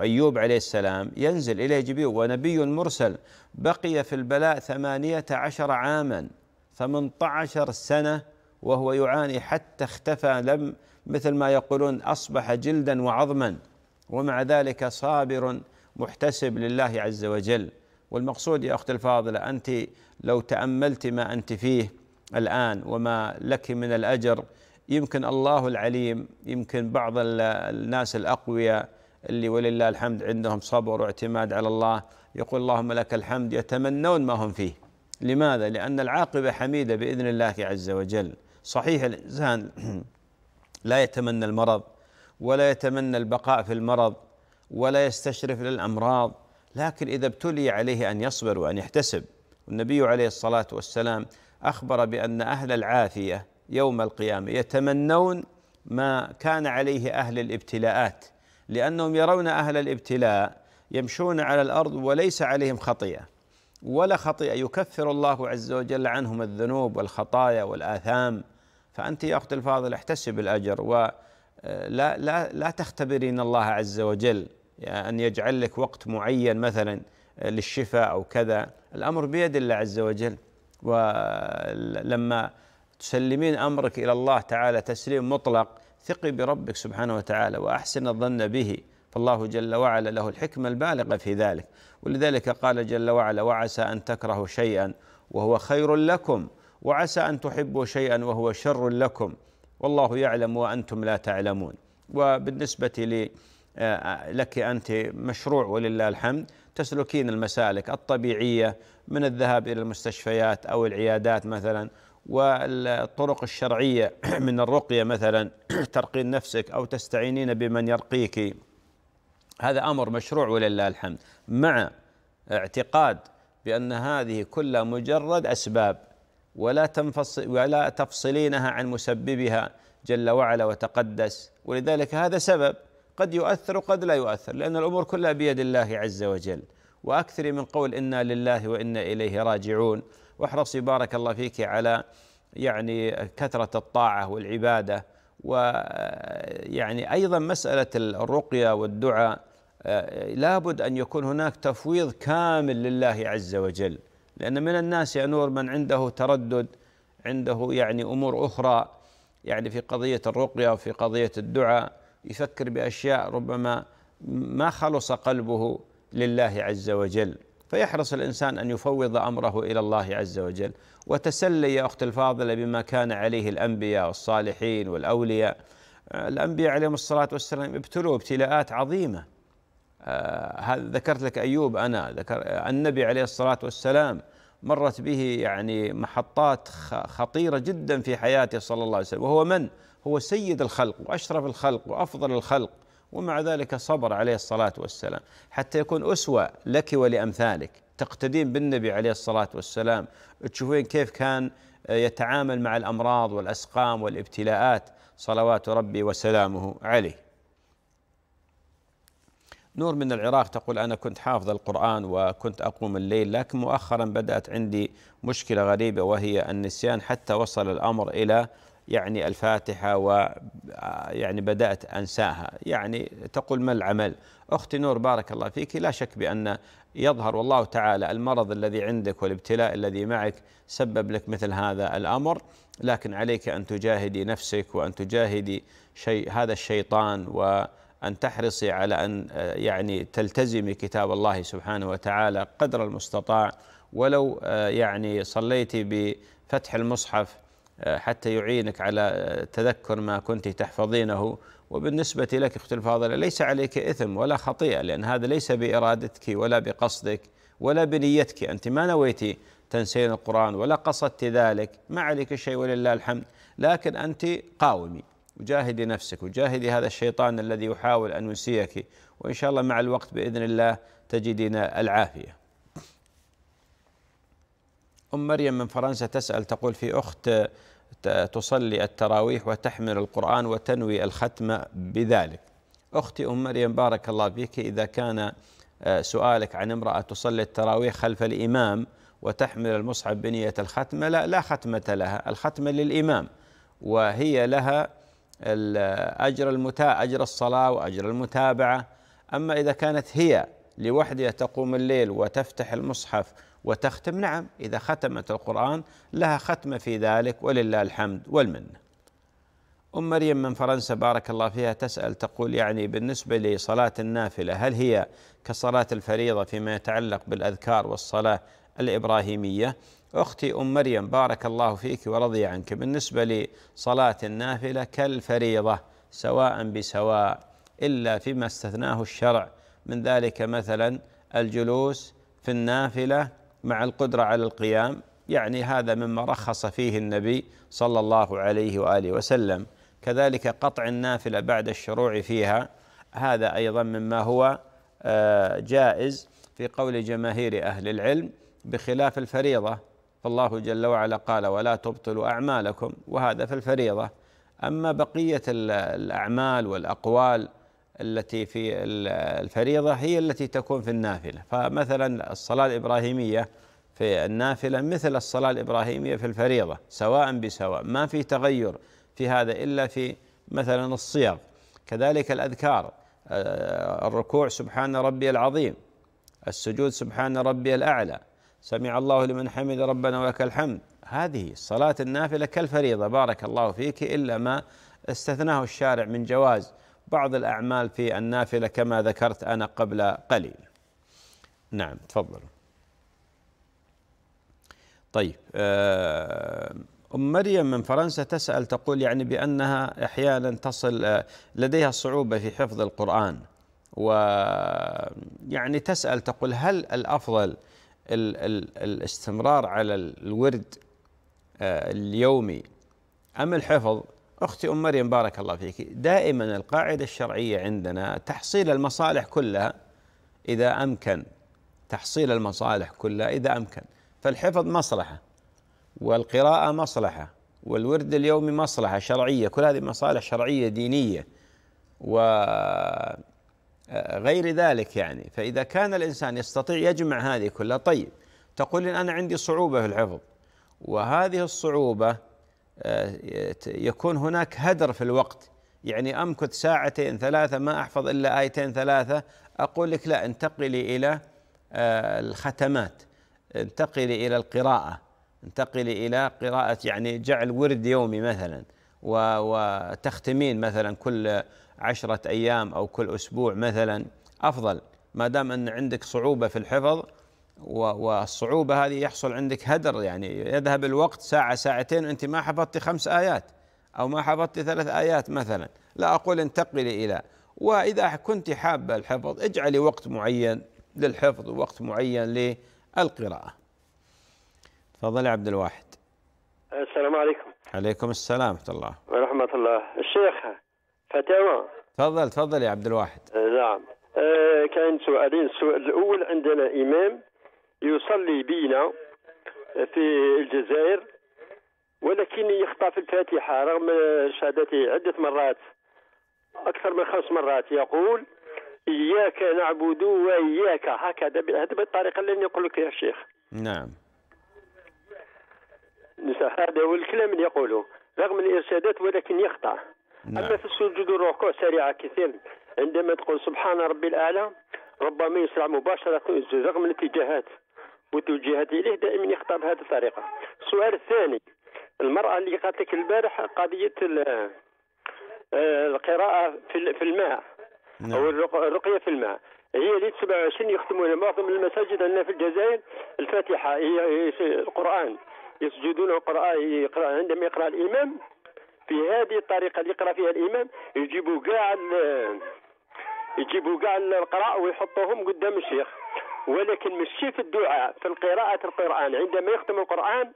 أيوب عليه السلام ينزل إليه جبريل ونبي مرسل بقي في البلاء ثمانية عشر عاما ثمانية عشر سنة وهو يعاني حتى اختفى لم مثل ما يقولون أصبح جلدا وعظما ومع ذلك صابر محتسب لله عز وجل والمقصود يا أختي الفاضلة أنت لو تأملت ما أنت فيه الآن وما لك من الأجر يمكن الله العليم يمكن بعض الناس الأقوياء اللي ولله الحمد عندهم صبر واعتماد على الله يقول اللهم لك الحمد يتمنون ما هم فيه لماذا؟ لأن العاقبة حميدة بإذن الله عز وجل صحيح الإنسان لا يتمنى المرض ولا يتمنى البقاء في المرض ولا يستشرف للأمراض لكن إذا ابتلي عليه أن يصبر وأن يحتسب والنبي عليه الصلاة والسلام أخبر بأن أهل العافية يوم القيامة يتمنون ما كان عليه أهل الابتلاءات لأنهم يرون أهل الابتلاء يمشون على الأرض وليس عليهم خطيئة ولا خطيئة يكفر الله عز وجل عنهم الذنوب والخطايا والآثام فأنت يا أختي الفاضل احتسب الأجر ولا آه، لا لا تختبرين الله عز وجل يعني أن يجعل لك وقت معين مثلا آه، للشفاء أو كذا الأمر بيد الله عز وجل ولما تسلمين أمرك إلى الله تعالى تسليم مطلق ثقي بربك سبحانه وتعالى وأحسن الظن به فالله جل وعلا له الحكمة البالغة في ذلك ولذلك قال جل وعلا وعسى أن تكرهوا شيئا وهو خير لكم وعسى أن تحبوا شيئا وهو شر لكم والله يعلم وأنتم لا تعلمون وبالنسبة لي آه، لك أنت مشروع ولله الحمد تسلكين المسالك الطبيعية من الذهاب إلى المستشفيات أو العيادات مثلا والطرق الشرعية من الرقية مثلا ترقين نفسك أو تستعينين بمن يرقيك هذا أمر مشروع ولله الحمد مع اعتقاد بأن هذه كلها مجرد أسباب ولا تنفصل ولا تفصلينها عن مسببها جل وعلا وتقدس ولذلك هذا سبب قد يؤثر وقد لا يؤثر لأن الأمور كلها بيد الله عز وجل وأكثر من قول إنا لله وإنا إليه راجعون واحرصي بارك الله فيك على يعني كثرة الطاعة والعبادة ويعني أيضا مسألة الرقية والدعاء آه، لابد أن يكون هناك تفويض كامل لله عز وجل لأن من الناس يا نور من عنده تردد عنده يعني أمور أخرى يعني في قضية الرقية وفي قضية الدعاء يفكر بأشياء ربما ما خلص قلبه لله عز وجل فيحرص الانسان ان يفوض امره الى الله عز وجل وتسلي يا اختي الفاضله بما كان عليه الانبياء والصالحين والاولياء آه، الانبياء عليهم الصلاه والسلام ابتلوا ابتلاءات عظيمه آه، هذا ذكرت لك ايوب انا ذكر آه، النبي عليه الصلاه والسلام مرت به يعني محطات خطيره جدا في حياته صلى الله عليه وسلم وهو من؟ هو سيد الخلق واشرف الخلق وافضل الخلق ومع ذلك صبر عليه الصلاة والسلام حتى يكون أسوة لك ولأمثالك تقتدين بالنبي عليه الصلاة والسلام تشوفين كيف كان آه، يتعامل مع الأمراض والأسقام والابتلاءات صلوات ربي وسلامه عليه نور من العراق تقول أنا كنت حافظ القرآن وكنت أقوم الليل لكن مؤخرا بدأت عندي مشكلة غريبة وهي النسيان حتى وصل الأمر إلى يعني الفاتحة ويعني آه، بدأت أنساها يعني تقول ما العمل أختي نور بارك الله فيك لا شك بأن يظهر والله تعالى المرض الذي عندك والابتلاء الذي معك سبب لك مثل هذا الأمر لكن عليك أن تجاهدي نفسك وأن تجاهدي شيء هذا الشيطان و أن تحرصي على أن آه، يعني تلتزمي كتاب الله سبحانه وتعالى قدر المستطاع ولو آه، يعني صليتي بفتح المصحف آه، حتى يعينك على آه، تذكر ما كنت تحفظينه وبالنسبة لك أختي الفاضلة ليس عليك إثم ولا خطيئة لأن هذا ليس بإرادتك ولا بقصدك ولا بنيتك أنت ما نويت تنسين القرآن ولا قصدت ذلك ما عليك شيء ولله الحمد لكن أنت قاومي وجاهدي نفسك وجاهدي هذا الشيطان الذي يحاول أن ينسيك وإن شاء الله مع الوقت بإذن الله تجدين العافية أم مريم من فرنسا تسأل تقول في أخت تصلي التراويح وتحمل القرآن وتنوي الختم بذلك أختي أم مريم بارك الله فيك إذا كان آه، سؤالك عن امرأة تصلي التراويح خلف الإمام وتحمل المصحف بنية الختمة لا, لا ختمة لها الختمة للإمام وهي لها أجر المتا أجر الصلاة وأجر المتابعة أما إذا كانت هي لوحدها تقوم الليل وتفتح المصحف وتختم نعم إذا ختمت القرآن لها ختمة في ذلك ولله الحمد والمنة أم مريم من فرنسا بارك الله فيها تسأل تقول يعني بالنسبة لصلاة النافلة هل هي كصلاة الفريضة فيما يتعلق بالأذكار والصلاة الإبراهيمية أختي أم مريم بارك الله فيك ورضي عنك بالنسبة لصلاة النافلة كالفريضة سواء بسواء إلا فيما استثناه الشرع من ذلك مثلا الجلوس في النافله مع القدرة على القيام يعني هذا مما رخص فيه النبي صلى الله عليه وآله وسلم كذلك قطع النافلة بعد الشروع فيها هذا أيضا مما هو آه، جائز في قول جماهير أهل العلم بخلاف الفريضة فالله جل وعلا قال ولا تبطلوا أعمالكم وهذا في الفريضة أما بقية الأعمال والأقوال التي في الفريضة هي التي تكون في النافلة فمثلا الصلاة الإبراهيمية في النافلة مثل الصلاة الإبراهيمية في الفريضة سواء بسواء ما في تغير في هذا إلا في مثلا الصيغ كذلك الأذكار آه، الركوع سبحان ربي العظيم السجود سبحان ربي الأعلى سمع الله لمن حمد ربنا ولك الحمد هذه الصلاة النافلة كالفريضة بارك الله فيك إلا ما استثناه الشارع من جواز بعض الأعمال في النافلة كما ذكرت أنا قبل قليل نعم تفضل طيب آه، أم مريم من فرنسا تسأل تقول يعني بأنها أحيانا تصل آه، لديها صعوبة في حفظ القرآن و يعني تسأل تقول هل الأفضل ال ال الاستمرار على الورد آه، اليومي أم الحفظ أختي أم مريم بارك الله فيك دائما القاعدة الشرعية عندنا تحصيل المصالح كلها إذا أمكن تحصيل المصالح كلها إذا أمكن فالحفظ مصلحة والقراءة مصلحة والورد اليومي مصلحة شرعية كل هذه مصالح شرعية دينية وغير ذلك يعني فإذا كان الإنسان يستطيع يجمع هذه كلها طيب تقول إن أنا عندي صعوبة في الحفظ وهذه الصعوبة آه، يكون هناك هدر في الوقت يعني أمكث ساعتين ثلاثة ما أحفظ إلا آيتين ثلاثة أقول لك لا انتقلي إلى آه، الختمات انتقلي إلى القراءة انتقلي إلى قراءة يعني جعل ورد يومي مثلا وتختمين مثلا كل عشرة أيام أو كل أسبوع مثلا أفضل ما دام أن عندك صعوبة في الحفظ والصعوبة هذه يحصل عندك هدر يعني يذهب الوقت ساعة ساعتين وأنت ما حفظت خمس آيات أو ما حفظت ثلاث آيات مثلا لا أقول انتقلي إلى وإذا كنت حابة الحفظ اجعلي وقت معين للحفظ ووقت معين للقراءة تفضل يا عبد الواحد السلام عليكم عليكم السلام ورحمة الله ورحمة الله الشيخ فتاوى تفضل تفضل يا عبد الواحد آه، نعم آه، كان سؤالين السؤال الأول عندنا إمام يصلي بينا في الجزائر ولكن يخطأ في الفاتحة رغم شهادته عدة مرات أكثر من خمس مرات يقول إياك نعبد وإياك هكذا هذا بالطريقة اللي يقول لك يا شيخ نعم هذا هو الكلام اللي يقوله رغم الإرشادات ولكن يخطأ نعم. أما في السجود والركوع سريعة كثير عندما تقول سبحان ربي الأعلى ربما يسرع مباشرة رغم الاتجاهات وتوجهت اليه دائما يخطب بهذه الطريقه السؤال الثاني المراه اللي قالت لك البارح قضيه آه، القراءه في الماء نعم. او الرقيه في الماء هي اللي 27 يختمون معظم المساجد عندنا في الجزائر الفاتحه هي القران يسجدون القران يقرا عندما يقرا الامام في هذه الطريقه اللي يقرا فيها الامام يجيبوا كاع يجيبوا كاع القراء ويحطوهم قدام الشيخ ولكن مش في الدعاء في القراءة القرآن عندما يختم القرآن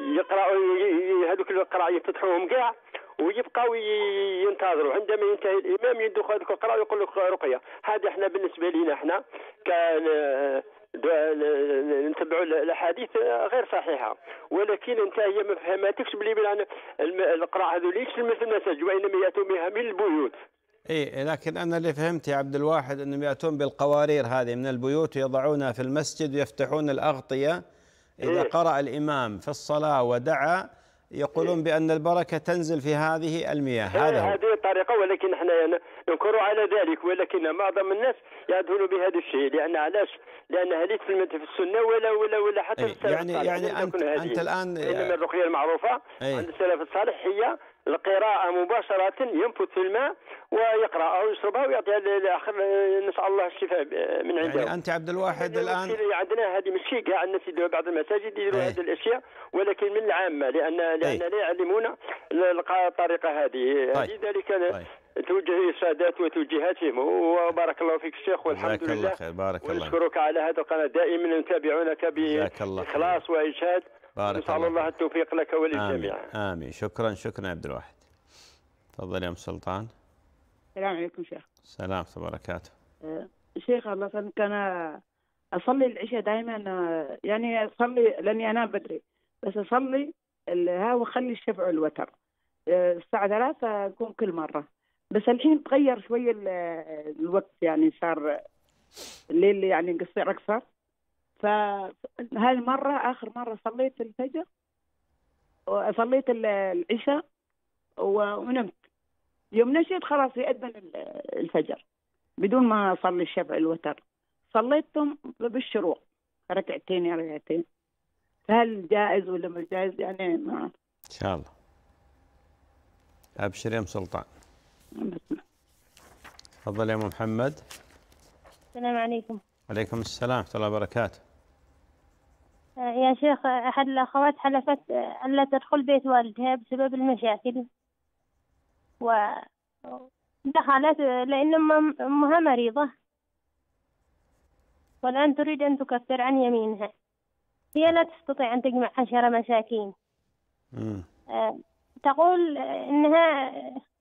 يقرأوا هذوك القراءة يفتحوهم كاع ويبقاو ينتظروا عندما ينتهي الامام يدخل القراءه ويقول لك رقيه هذا احنا بالنسبه لنا احنا كان نتبعوا الاحاديث غير صحيحه ولكن انت هي ما فهمتكش بلي القراءه هذو ليش مثل المساجد وانما ياتوا بها من البيوت اي لكن انا اللي فهمت يا عبد الواحد انهم ياتون بالقوارير هذه من البيوت ويضعونها في المسجد ويفتحون الاغطيه اذا قرأ الامام في الصلاه ودعا يقولون بان البركه تنزل في هذه المياه هذا هو. هذه الطريقه ولكن احنا ننكر على ذلك ولكن معظم الناس يدخلون بهذا الشيء لان علاش؟ لان ليست في السنه ولا ولا ولا حتى في السلف يعني يعني انت انت الان انما الرقيه المعروفه إيه؟ عند السلف الصالح هي القراءة مباشرة ينفث في الماء ويقرأ أو يشربها ويعطيها لآخر نسأل الله الشفاء من عنده يعني أنت عبد الواحد يعني الآن عندنا هذه مشي كاع الناس يديروا بعض المساجد يديروا إيه. هذه الأشياء ولكن من العامة لأن إيه. لأن لا يعلمون الطريقة هذه طيب. لذلك طيب. توجه إرشادات وتوجيهاتهم وبارك الله فيك الشيخ والحمد لله الله خير. بارك ونشكرك على هذا القناه دائما نتابعونك باخلاص واجهاد بارك نسأل الله. الله التوفيق لك وللجميع آمين. آمين شكرا شكرا عبد الواحد تفضل يا أم سلطان السلام عليكم شيخ السلام وبركاته شيخ الله كان أنا أصلي العشاء دائما أه، يعني أصلي لأني أنام بدري بس أصلي ها وأخلي الشفع والوتر أه، الساعة ثلاثة أقوم كل مرة بس الحين تغير شوي الوقت يعني صار الليل يعني قصير أكثر فهذه المرة آخر مرة صليت الفجر صليت العشاء ونمت يوم نشيت خلاص يأذن الفجر بدون ما أصلي الشفع الوتر صليتهم بالشروق ركعتين يا ركعتين فهل جائز ولا مش جائز يعني ما أعرف إن شاء الله أبشر يا أم سلطان تفضل يا أم محمد السلام عليكم وعليكم السلام ورحمة الله وبركاته يا شيخ أحد الأخوات حلفت ألا تدخل بيت والدها بسبب المشاكل ودخلت لأن أمها مريضة والآن تريد أن تكفر عن يمينها هي لا تستطيع أن تجمع عشرة مساكين آه، تقول إنها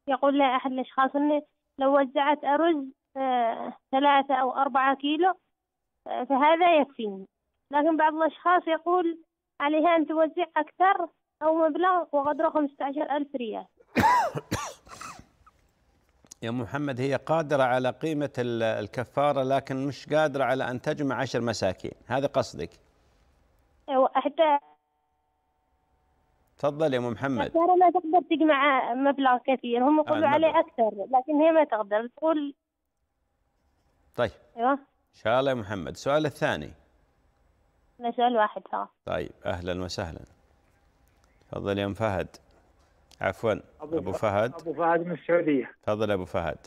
يقول لها أحد الأشخاص أن لو وزعت أرز آه، ثلاثة أو أربعة كيلو آه، فهذا يكفيني لكن بعض الأشخاص يقول عليها أن توزع أكثر أو مبلغ وقدره عشر ألف ريال يا محمد هي قادرة على قيمة الكفارة لكن مش قادرة على أن تجمع عشر مساكين هذا قصدك أيوة، حتى تفضل يا ام محمد ترى ما تقدر تجمع مبلغ كثير هم يقولوا عليه اكثر لكن هي ما تقدر تقول طيب ايوه ان شاء الله يا محمد السؤال الثاني لا سؤال واحد فقط طيب أهلا وسهلا تفضل يا أم فهد عفوا أبو, أبو فهد أبو فهد من السعودية تفضل أبو فهد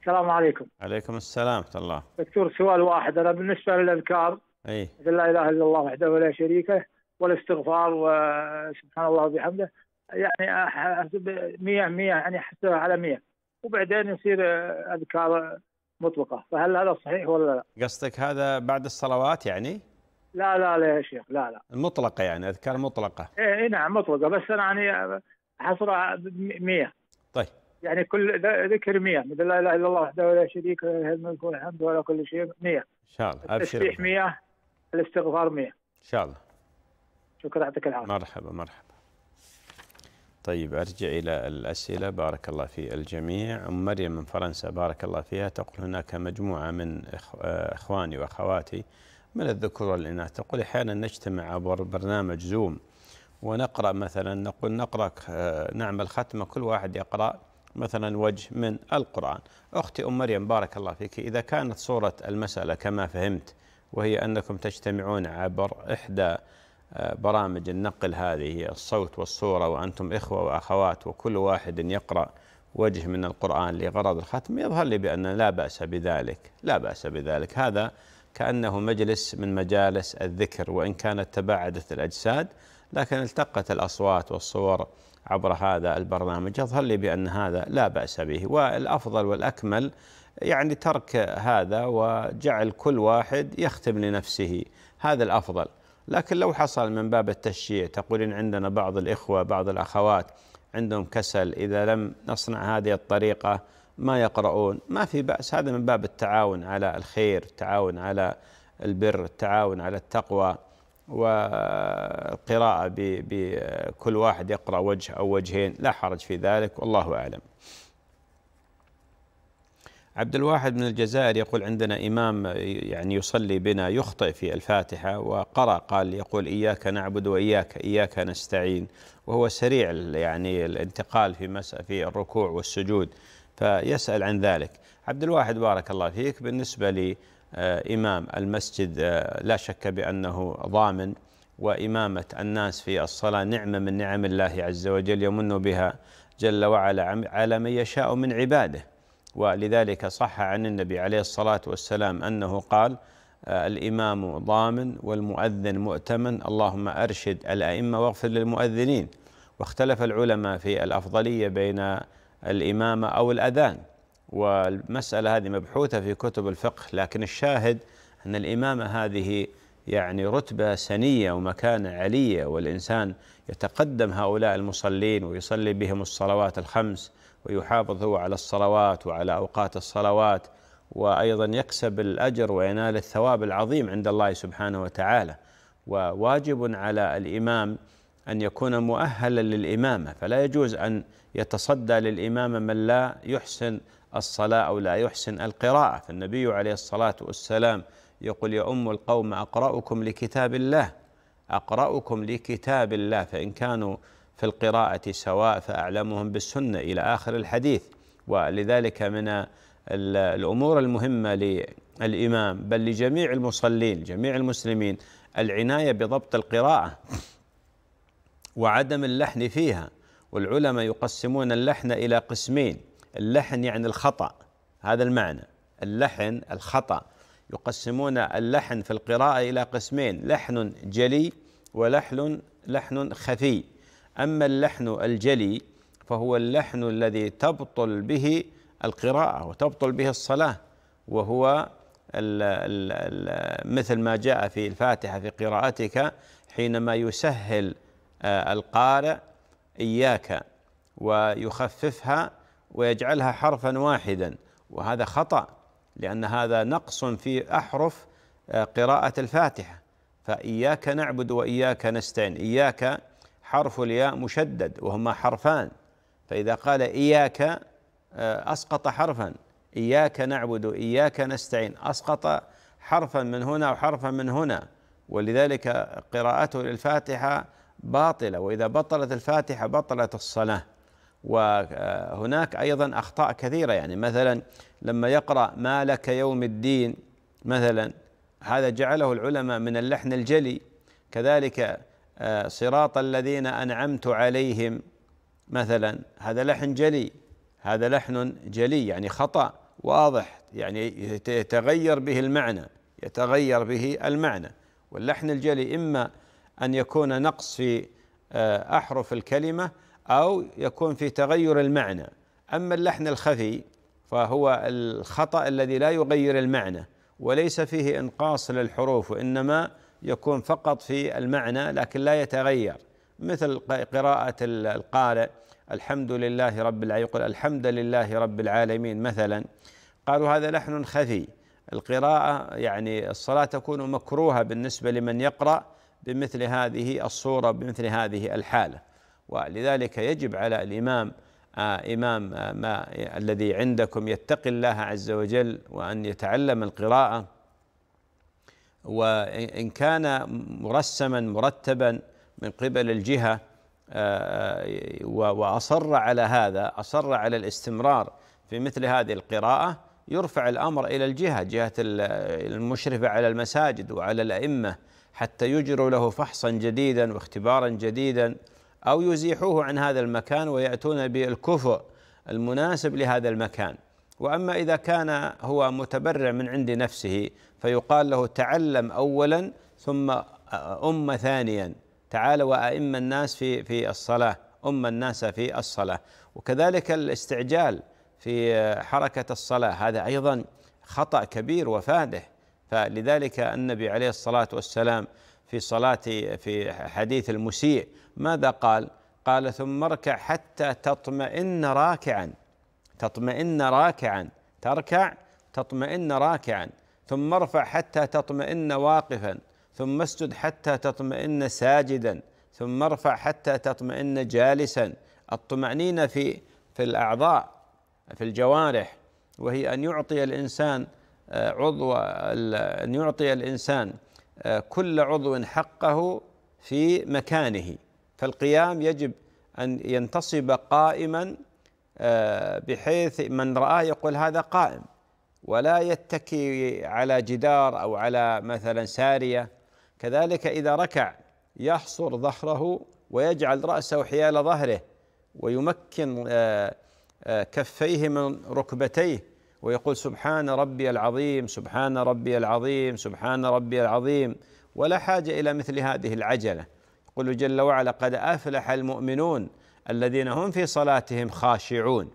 السلام عليكم عليكم السلام ورحمة الله دكتور سؤال واحد أنا بالنسبة للأذكار أي لا إله إلا الله وحده لا شريك له والاستغفار وسبحان الله وبحمده يعني أحسب 100 100 يعني أحسبها على 100 وبعدين يصير أذكار مطلقة فهل هذا صحيح ولا لا؟ قصدك هذا بعد الصلوات يعني؟ لا لا لا يا شيخ لا لا المطلقة يعني أذكار مطلقة إيه, إيه، نعم مطلقة بس أنا يعني حصرها 100 طيب يعني كل ذكر 100 مثل لا اله الا الله وحده لا شريك له الملك والحمد ولا كل شيء 100 ان شاء الله التسبيح 100 الاستغفار 100 ان شاء الله شكرا يعطيك العافيه مرحبا مرحبا طيب ارجع الى الاسئله بارك الله في الجميع ام مريم من فرنسا بارك الله فيها تقول هناك مجموعه من آه، اخواني واخواتي من الذكور والإناث تقول أحيانا نجتمع عبر برنامج زوم ونقرأ مثلا نقول نقرأ آه، نعمل ختمة كل واحد يقرأ مثلا وجه من القرآن أختي أم مريم بارك الله فيك إذا كانت صورة المسألة كما فهمت وهي أنكم تجتمعون عبر إحدى آه، برامج النقل هذه الصوت والصورة وأنتم إخوة وأخوات وكل واحد يقرأ وجه من القرآن لغرض الختم يظهر لي بأن لا بأس بذلك لا بأس بذلك هذا كأنه مجلس من مجالس الذكر وإن كانت تباعدت الأجساد لكن التقت الأصوات والصور عبر هذا البرنامج يظهر لي بأن هذا لا بأس به والأفضل والأكمل يعني ترك هذا وجعل كل واحد يختم لنفسه هذا الأفضل لكن لو حصل من باب التشجيع تقولين عندنا بعض الإخوة بعض الأخوات عندهم كسل إذا لم نصنع هذه الطريقة ما يقرؤون ما في بأس هذا من باب التعاون على الخير التعاون على البر التعاون على التقوى والقراءة بكل واحد يقرأ وجه أو وجهين لا حرج في ذلك والله أعلم عبد الواحد من الجزائر يقول عندنا إمام يعني يصلي بنا يخطئ في الفاتحة وقرأ قال يقول إياك نعبد وإياك إياك نستعين وهو سريع يعني الانتقال في في الركوع والسجود فيسأل عن ذلك عبد الواحد بارك الله فيك بالنسبة لإمام المسجد آه، لا شك بأنه ضامن وإمامة الناس في الصلاة نعمة من نعم الله عز وجل يمن بها جل وعلا على من يشاء من عباده ولذلك صح عن النبي عليه الصلاة والسلام أنه قال آه، الإمام ضامن والمؤذن مؤتمن اللهم أرشد الأئمة واغفر للمؤذنين واختلف العلماء في الأفضلية بين الإمامة أو الأذان والمسألة هذه مبحوثة في كتب الفقه لكن الشاهد أن الإمامة هذه يعني رتبة سنية ومكانة علية والإنسان يتقدم هؤلاء المصلين ويصلي بهم الصلوات الخمس ويحافظ هو على الصلوات وعلى أوقات الصلوات وأيضا يكسب الأجر وينال الثواب العظيم عند الله سبحانه وتعالى وواجب على الإمام أن يكون مؤهلا للإمامة فلا يجوز أن يتصدى للإمامة من لا يحسن الصلاة أو لا يحسن القراءة فالنبي عليه الصلاة والسلام يقول يا أم القوم أقرأكم لكتاب الله أقرأكم لكتاب الله فإن كانوا في القراءة سواء فأعلمهم بالسنة إلى آخر الحديث ولذلك من الأمور المهمة للإمام بل لجميع المصلين جميع المسلمين العناية بضبط القراءة وعدم اللحن فيها والعلماء يقسمون اللحن الى قسمين اللحن يعني الخطا هذا المعنى اللحن الخطا يقسمون اللحن في القراءه الى قسمين لحن جلي ولحن لحن خفي اما اللحن الجلي فهو اللحن الذي تبطل به القراءه وتبطل به الصلاه وهو الـ الـ مثل ما جاء في الفاتحه في قراءتك حينما يسهل آه، القارئ إياك ويخففها ويجعلها حرفا واحدا وهذا خطأ لأن هذا نقص في أحرف آه، قراءة الفاتحة فإياك نعبد وإياك نستعين إياك حرف الياء مشدد وهما حرفان فإذا قال إياك آه، أسقط حرفا إياك نعبد إياك نستعين أسقط حرفا من هنا وحرفا من هنا ولذلك قراءته للفاتحة باطله واذا بطلت الفاتحه بطلت الصلاه وهناك ايضا اخطاء كثيره يعني مثلا لما يقرا ما لك يوم الدين مثلا هذا جعله العلماء من اللحن الجلي كذلك آه، صراط الذين انعمت عليهم مثلا هذا لحن جلي هذا لحن جلي يعني خطا واضح يعني يتغير به المعنى يتغير به المعنى واللحن الجلي اما أن يكون نقص في آه، أحرف الكلمة أو يكون في تغير المعنى أما اللحن الخفي فهو الخطأ الذي لا يغير المعنى وليس فيه إنقاص للحروف وإنما يكون فقط في المعنى لكن لا يتغير مثل قراءة القارئ الحمد لله رب العالمين يقول الحمد لله رب العالمين مثلا قالوا هذا لحن خفي القراءة يعني الصلاة تكون مكروهة بالنسبة لمن يقرأ بمثل هذه الصورة بمثل هذه الحالة ولذلك يجب على الإمام آه إمام آه ما الذي عندكم يتقي الله عز وجل وأن يتعلم القراءة وإن كان مرسما مرتبا من قبل الجهة آه, آه، وأصر على هذا أصر على الاستمرار في مثل هذه القراءة يرفع الأمر إلى الجهة جهة المشرفة على المساجد وعلى الأئمة حتى يجروا له فحصا جديدا واختبارا جديدا أو يزيحوه عن هذا المكان ويأتون بالكفء المناسب لهذا المكان وأما إذا كان هو متبرع من عند نفسه فيقال له تعلم أولا ثم أم ثانيا تعال وأئم الناس في في الصلاة أم الناس في الصلاة وكذلك الاستعجال في حركة الصلاة هذا أيضا خطأ كبير وفادح فلذلك النبي عليه الصلاة والسلام في صلاة في حديث المسيء ماذا قال؟ قال ثم اركع حتى تطمئن راكعا تطمئن راكعا تركع تطمئن راكعا ثم ارفع حتى تطمئن واقفا ثم اسجد حتى تطمئن ساجدا ثم ارفع حتى تطمئن جالسا الطمأنينة في في الأعضاء في الجوارح وهي أن يعطي الإنسان آه، عضو أن يعطي الإنسان آه، كل عضو حقه في مكانه فالقيام يجب أن ينتصب قائما آه، بحيث من رآه يقول هذا قائم ولا يتكي على جدار أو على مثلا سارية كذلك إذا ركع يحصر ظهره ويجعل رأسه حيال ظهره ويمكن كفيه من ركبتيه ويقول سبحان ربي العظيم سبحان ربي العظيم سبحان ربي العظيم ولا حاجة إلى مثل هذه العجلة يقول جل وعلا قد أفلح المؤمنون الذين هم في صلاتهم خاشعون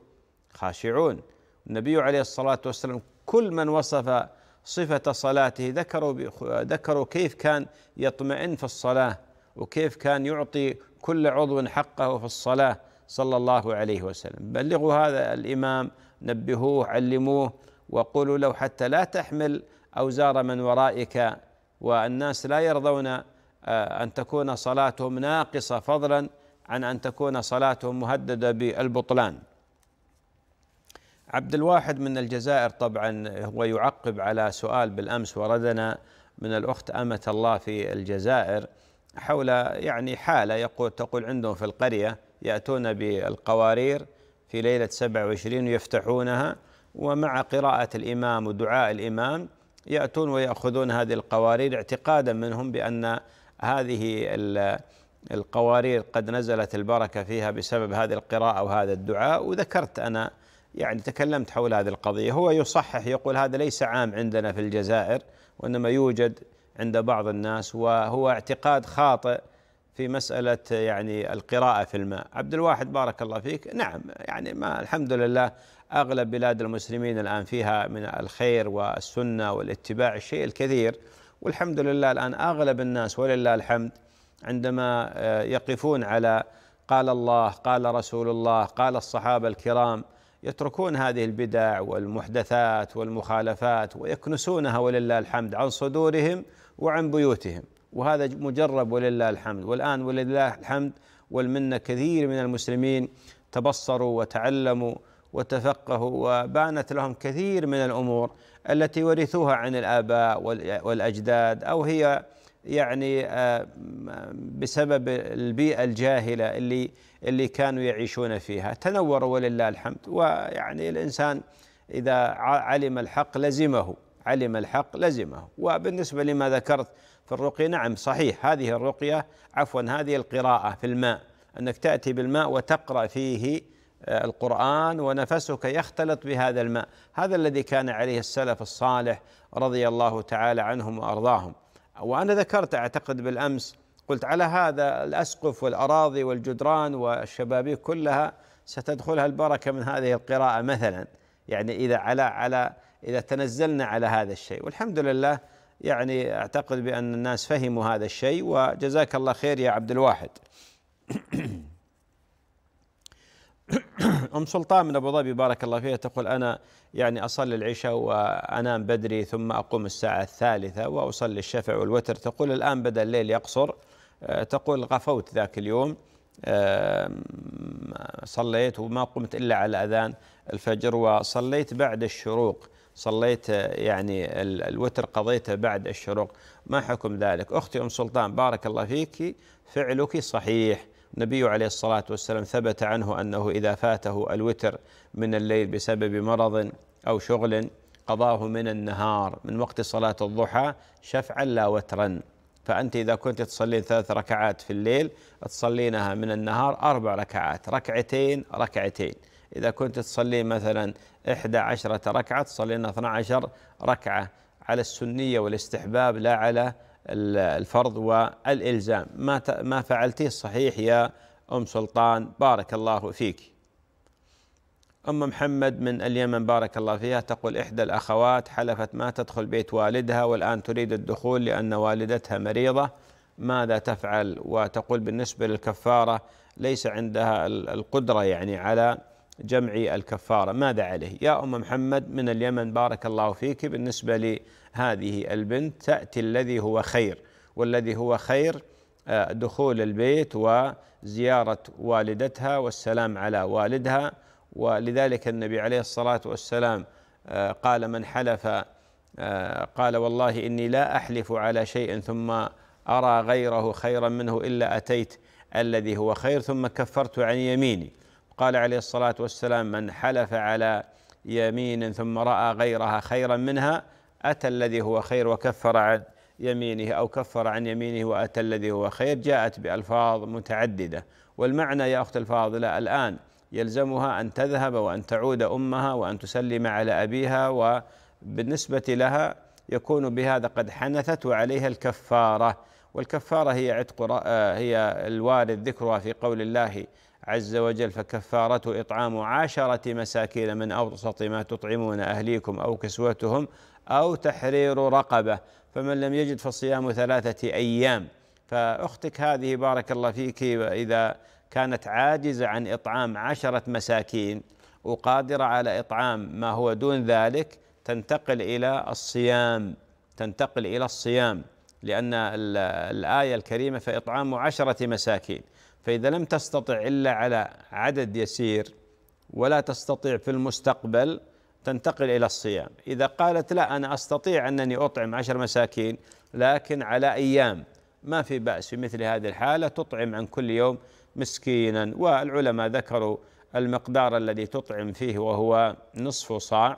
خاشعون النبي عليه الصلاة والسلام كل من وصف صفة صلاته ذكروا ذكروا كيف كان يطمئن في الصلاة وكيف كان يعطي كل عضو حقه في الصلاة صلى الله عليه وسلم بلغوا هذا الامام نبهوه علموه وقولوا له حتى لا تحمل اوزار من ورائك والناس لا يرضون آه، ان تكون صلاتهم ناقصه فضلا عن ان تكون صلاتهم مهدده بالبطلان عبد الواحد من الجزائر طبعا هو يعقب على سؤال بالامس وردنا من الاخت امه الله في الجزائر حول يعني حاله يقول تقول عندهم في القريه يأتون بالقوارير في ليلة 27 ويفتحونها ومع قراءة الإمام ودعاء الإمام يأتون ويأخذون هذه القوارير اعتقادا منهم بأن هذه القوارير قد نزلت البركة فيها بسبب هذه القراءة وهذا الدعاء وذكرت أنا يعني تكلمت حول هذه القضية هو يصحح يقول هذا ليس عام عندنا في الجزائر وإنما يوجد عند بعض الناس وهو اعتقاد خاطئ في مسألة يعني القراءة في الماء عبد الواحد بارك الله فيك نعم يعني ما الحمد لله أغلب بلاد المسلمين الآن فيها من الخير والسنة والاتباع الشيء الكثير والحمد لله الآن أغلب الناس ولله الحمد عندما آه، يقفون على قال الله قال رسول الله قال الصحابة الكرام يتركون هذه البدع والمحدثات والمخالفات ويكنسونها ولله الحمد عن صدورهم وعن بيوتهم وهذا مجرب ولله الحمد والآن ولله الحمد والمنة كثير من المسلمين تبصروا وتعلموا وتفقهوا وبانت لهم كثير من الأمور التي ورثوها عن الآباء والأجداد أو هي يعني آه، بسبب البيئة الجاهلة اللي اللي كانوا يعيشون فيها تنوروا ولله الحمد ويعني الإنسان إذا علم الحق لزمه علم الحق لزمه وبالنسبة لما ذكرت في الرقية نعم صحيح هذه الرقية عفوا هذه القراءة في الماء أنك تأتي بالماء وتقرأ فيه آه، القرآن ونفسك يختلط بهذا الماء هذا الذي كان عليه السلف الصالح رضي الله تعالى عنهم وأرضاهم وأنا ذكرت أعتقد بالأمس قلت على هذا الأسقف والأراضي والجدران والشبابيك كلها ستدخلها البركة من هذه القراءة مثلا يعني إذا على على إذا تنزلنا على هذا الشيء والحمد لله يعني اعتقد بان الناس فهموا هذا الشيء وجزاك الله خير يا عبد الواحد. ام سلطان من ابو ظبي بارك الله فيها تقول انا يعني اصلي العشاء وانام بدري ثم اقوم الساعه الثالثه واصلي الشفع والوتر تقول الان بدا الليل يقصر تقول غفوت ذاك اليوم صليت وما قمت الا على اذان الفجر وصليت بعد الشروق صليت آه، يعني الوتر قضيته بعد الشروق ما حكم ذلك أختي أم سلطان بارك الله فيك فعلك صحيح النبي عليه الصلاة والسلام ثبت عنه أنه إذا فاته الوتر من الليل بسبب مرض أو شغل قضاه من النهار من وقت صلاة الضحى شفعا لا وترا فأنت إذا كنت تصلين ثلاث ركعات في الليل تصلينها من النهار أربع ركعات ركعتين ركعتين إذا كنت تصلي مثلا إحدى عشرة ركعة تصلينا 12 ركعة على السنية والاستحباب لا على الفرض والإلزام ما ما فعلتيه صحيح يا أم سلطان بارك الله فيك أم محمد من اليمن بارك الله فيها تقول إحدى الأخوات حلفت ما تدخل بيت والدها والآن تريد الدخول لأن والدتها مريضة ماذا تفعل وتقول بالنسبة للكفارة ليس عندها القدرة يعني على جمع الكفارة ماذا عليه يا أم محمد من اليمن بارك الله فيك بالنسبة لهذه البنت تأتي الذي هو خير والذي هو خير آه، دخول البيت وزيارة والدتها والسلام على والدها ولذلك النبي عليه الصلاة والسلام آه، قال من حلف آه، قال والله إني لا أحلف على شيء ثم أرى غيره خيرا منه إلا أتيت الذي هو خير ثم كفرت عن يميني قال عليه الصلاه والسلام من حلف على يمين ثم راى غيرها خيرا منها اتى الذي هو خير وكفر عن يمينه او كفر عن يمينه واتى الذي هو خير جاءت بالفاظ متعدده والمعنى يا اختي الفاضله الان يلزمها ان تذهب وان تعود امها وان تسلم على ابيها وبالنسبه لها يكون بهذا قد حنثت وعليها الكفاره والكفاره هي عتق هي الوارد ذكرها في قول الله عز وجل فكفارته إطعام عشرة مساكين من أوسط ما تطعمون أهليكم أو كسوتهم أو تحرير رقبة فمن لم يجد فصيام ثلاثة أيام فأختك هذه بارك الله فيك إذا كانت عاجزة عن إطعام عشرة مساكين وقادرة على إطعام ما هو دون ذلك تنتقل إلى الصيام تنتقل إلى الصيام لأن الآية الكريمة فإطعام عشرة مساكين فإذا لم تستطع إلا على عدد يسير ولا تستطيع في المستقبل تنتقل إلى الصيام إذا قالت لا أنا أستطيع أنني أطعم عشر مساكين لكن على أيام ما في بأس في مثل هذه الحالة تطعم عن كل يوم مسكينا والعلماء ذكروا المقدار الذي تطعم فيه وهو نصف صاع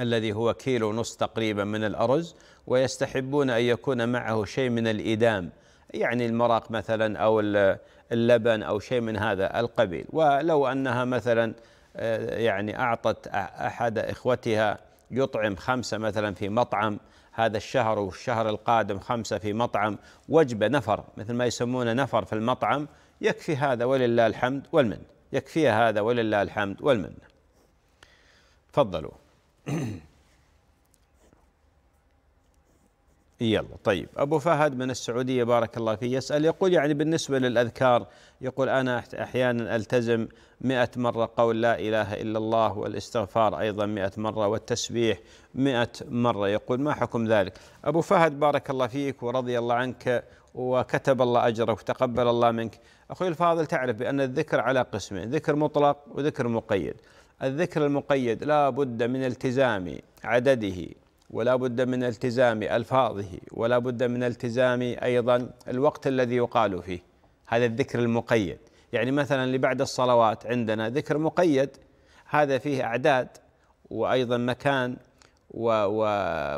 الذي هو كيلو ونصف تقريبا من الأرز ويستحبون أن يكون معه شيء من الإدام يعني المرق مثلا أو اللبن أو شيء من هذا القبيل ولو أنها مثلا آه، يعني أعطت أحد إخوتها يطعم خمسة مثلا في مطعم هذا الشهر والشهر القادم خمسة في مطعم وجبة نفر مثل ما يسمونه نفر في المطعم يكفي هذا ولله الحمد والمن يكفيها هذا ولله الحمد والمن تفضلوا يلا طيب أبو فهد من السعودية بارك الله فيه يسأل يقول يعني بالنسبة للأذكار يقول أنا أحيانا ألتزم مئة مرة قول لا إله إلا الله والاستغفار أيضا مئة مرة والتسبيح مئة مرة يقول ما حكم ذلك أبو فهد بارك الله فيك ورضي الله عنك وكتب الله أجرك وتقبل الله منك أخوي الفاضل تعرف بأن الذكر على قسمين ذكر مطلق وذكر مقيد الذكر المقيد لا بد من التزام عدده ولا بد من التزام الفاظه ولا بد من التزام ايضا الوقت الذي يقال فيه هذا الذكر المقيد يعني مثلا لبعد الصلوات عندنا ذكر مقيد هذا فيه اعداد وايضا مكان و, و,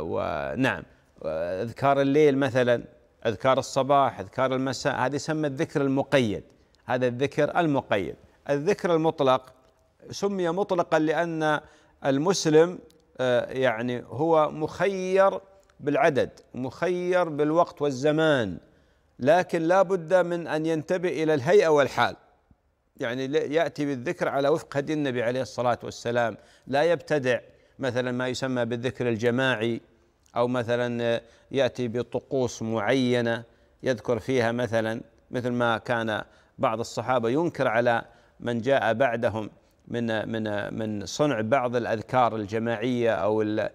و نعم اذكار الليل مثلا اذكار الصباح اذكار المساء هذا يسمى الذكر المقيد هذا الذكر المقيد الذكر المطلق سمي مطلقا لان المسلم آه، يعني هو مخير بالعدد مخير بالوقت والزمان لكن لا بد من أن ينتبه إلى الهيئة والحال يعني يأتي بالذكر على وفق هدي النبي عليه الصلاة والسلام لا يبتدع مثلا ما يسمى بالذكر الجماعي أو مثلا يأتي بطقوس معينة يذكر فيها مثلا مثل ما كان بعض الصحابة ينكر على من جاء بعدهم من من من صنع بعض الاذكار الجماعيه او الـ الـ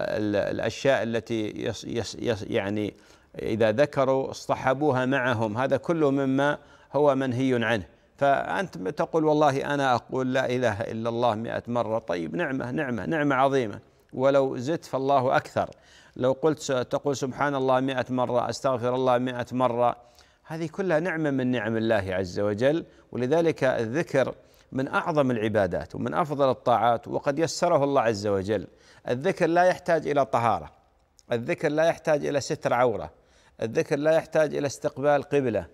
الـ الاشياء التي يس يس يس يعني اذا ذكروا اصطحبوها معهم هذا كله مما هو منهي عنه فانت تقول والله انا اقول لا اله الا الله مئة مره طيب نعمه نعمه نعمه عظيمه ولو زدت فالله اكثر لو قلت تقول سبحان الله مئة مره استغفر الله مئة مره هذه كلها نعمه من نعم الله عز وجل ولذلك الذكر من اعظم العبادات ومن افضل الطاعات وقد يسره الله عز وجل الذكر لا يحتاج الى طهاره الذكر لا يحتاج الى ستر عوره الذكر لا يحتاج الى استقبال قبله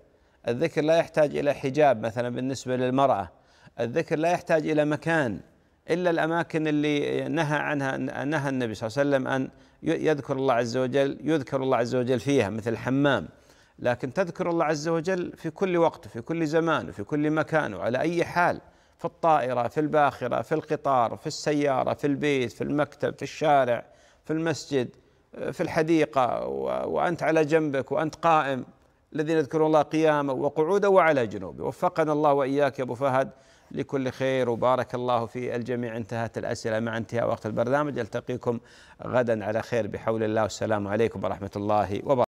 الذكر لا يحتاج الى حجاب مثلا بالنسبه للمراه الذكر لا يحتاج الى مكان الا الاماكن اللي نهى عنها نهى النبي صلى الله عليه وسلم ان يذكر الله عز وجل يذكر الله عز وجل فيها مثل الحمام لكن تذكر الله عز وجل في كل وقت في كل زمان وفي كل مكان وعلى اي حال في الطائرة في الباخرة في القطار في السيارة في البيت في المكتب في الشارع في المسجد في الحديقة وأنت على جنبك وأنت قائم الذين يذكرون الله قياما وقعودا وعلى جنوبه وفقنا الله وإياك يا أبو فهد لكل خير وبارك الله في الجميع انتهت الأسئلة مع انتهاء وقت البرنامج ألتقيكم غدا على خير بحول الله والسلام عليكم ورحمة الله وبركاته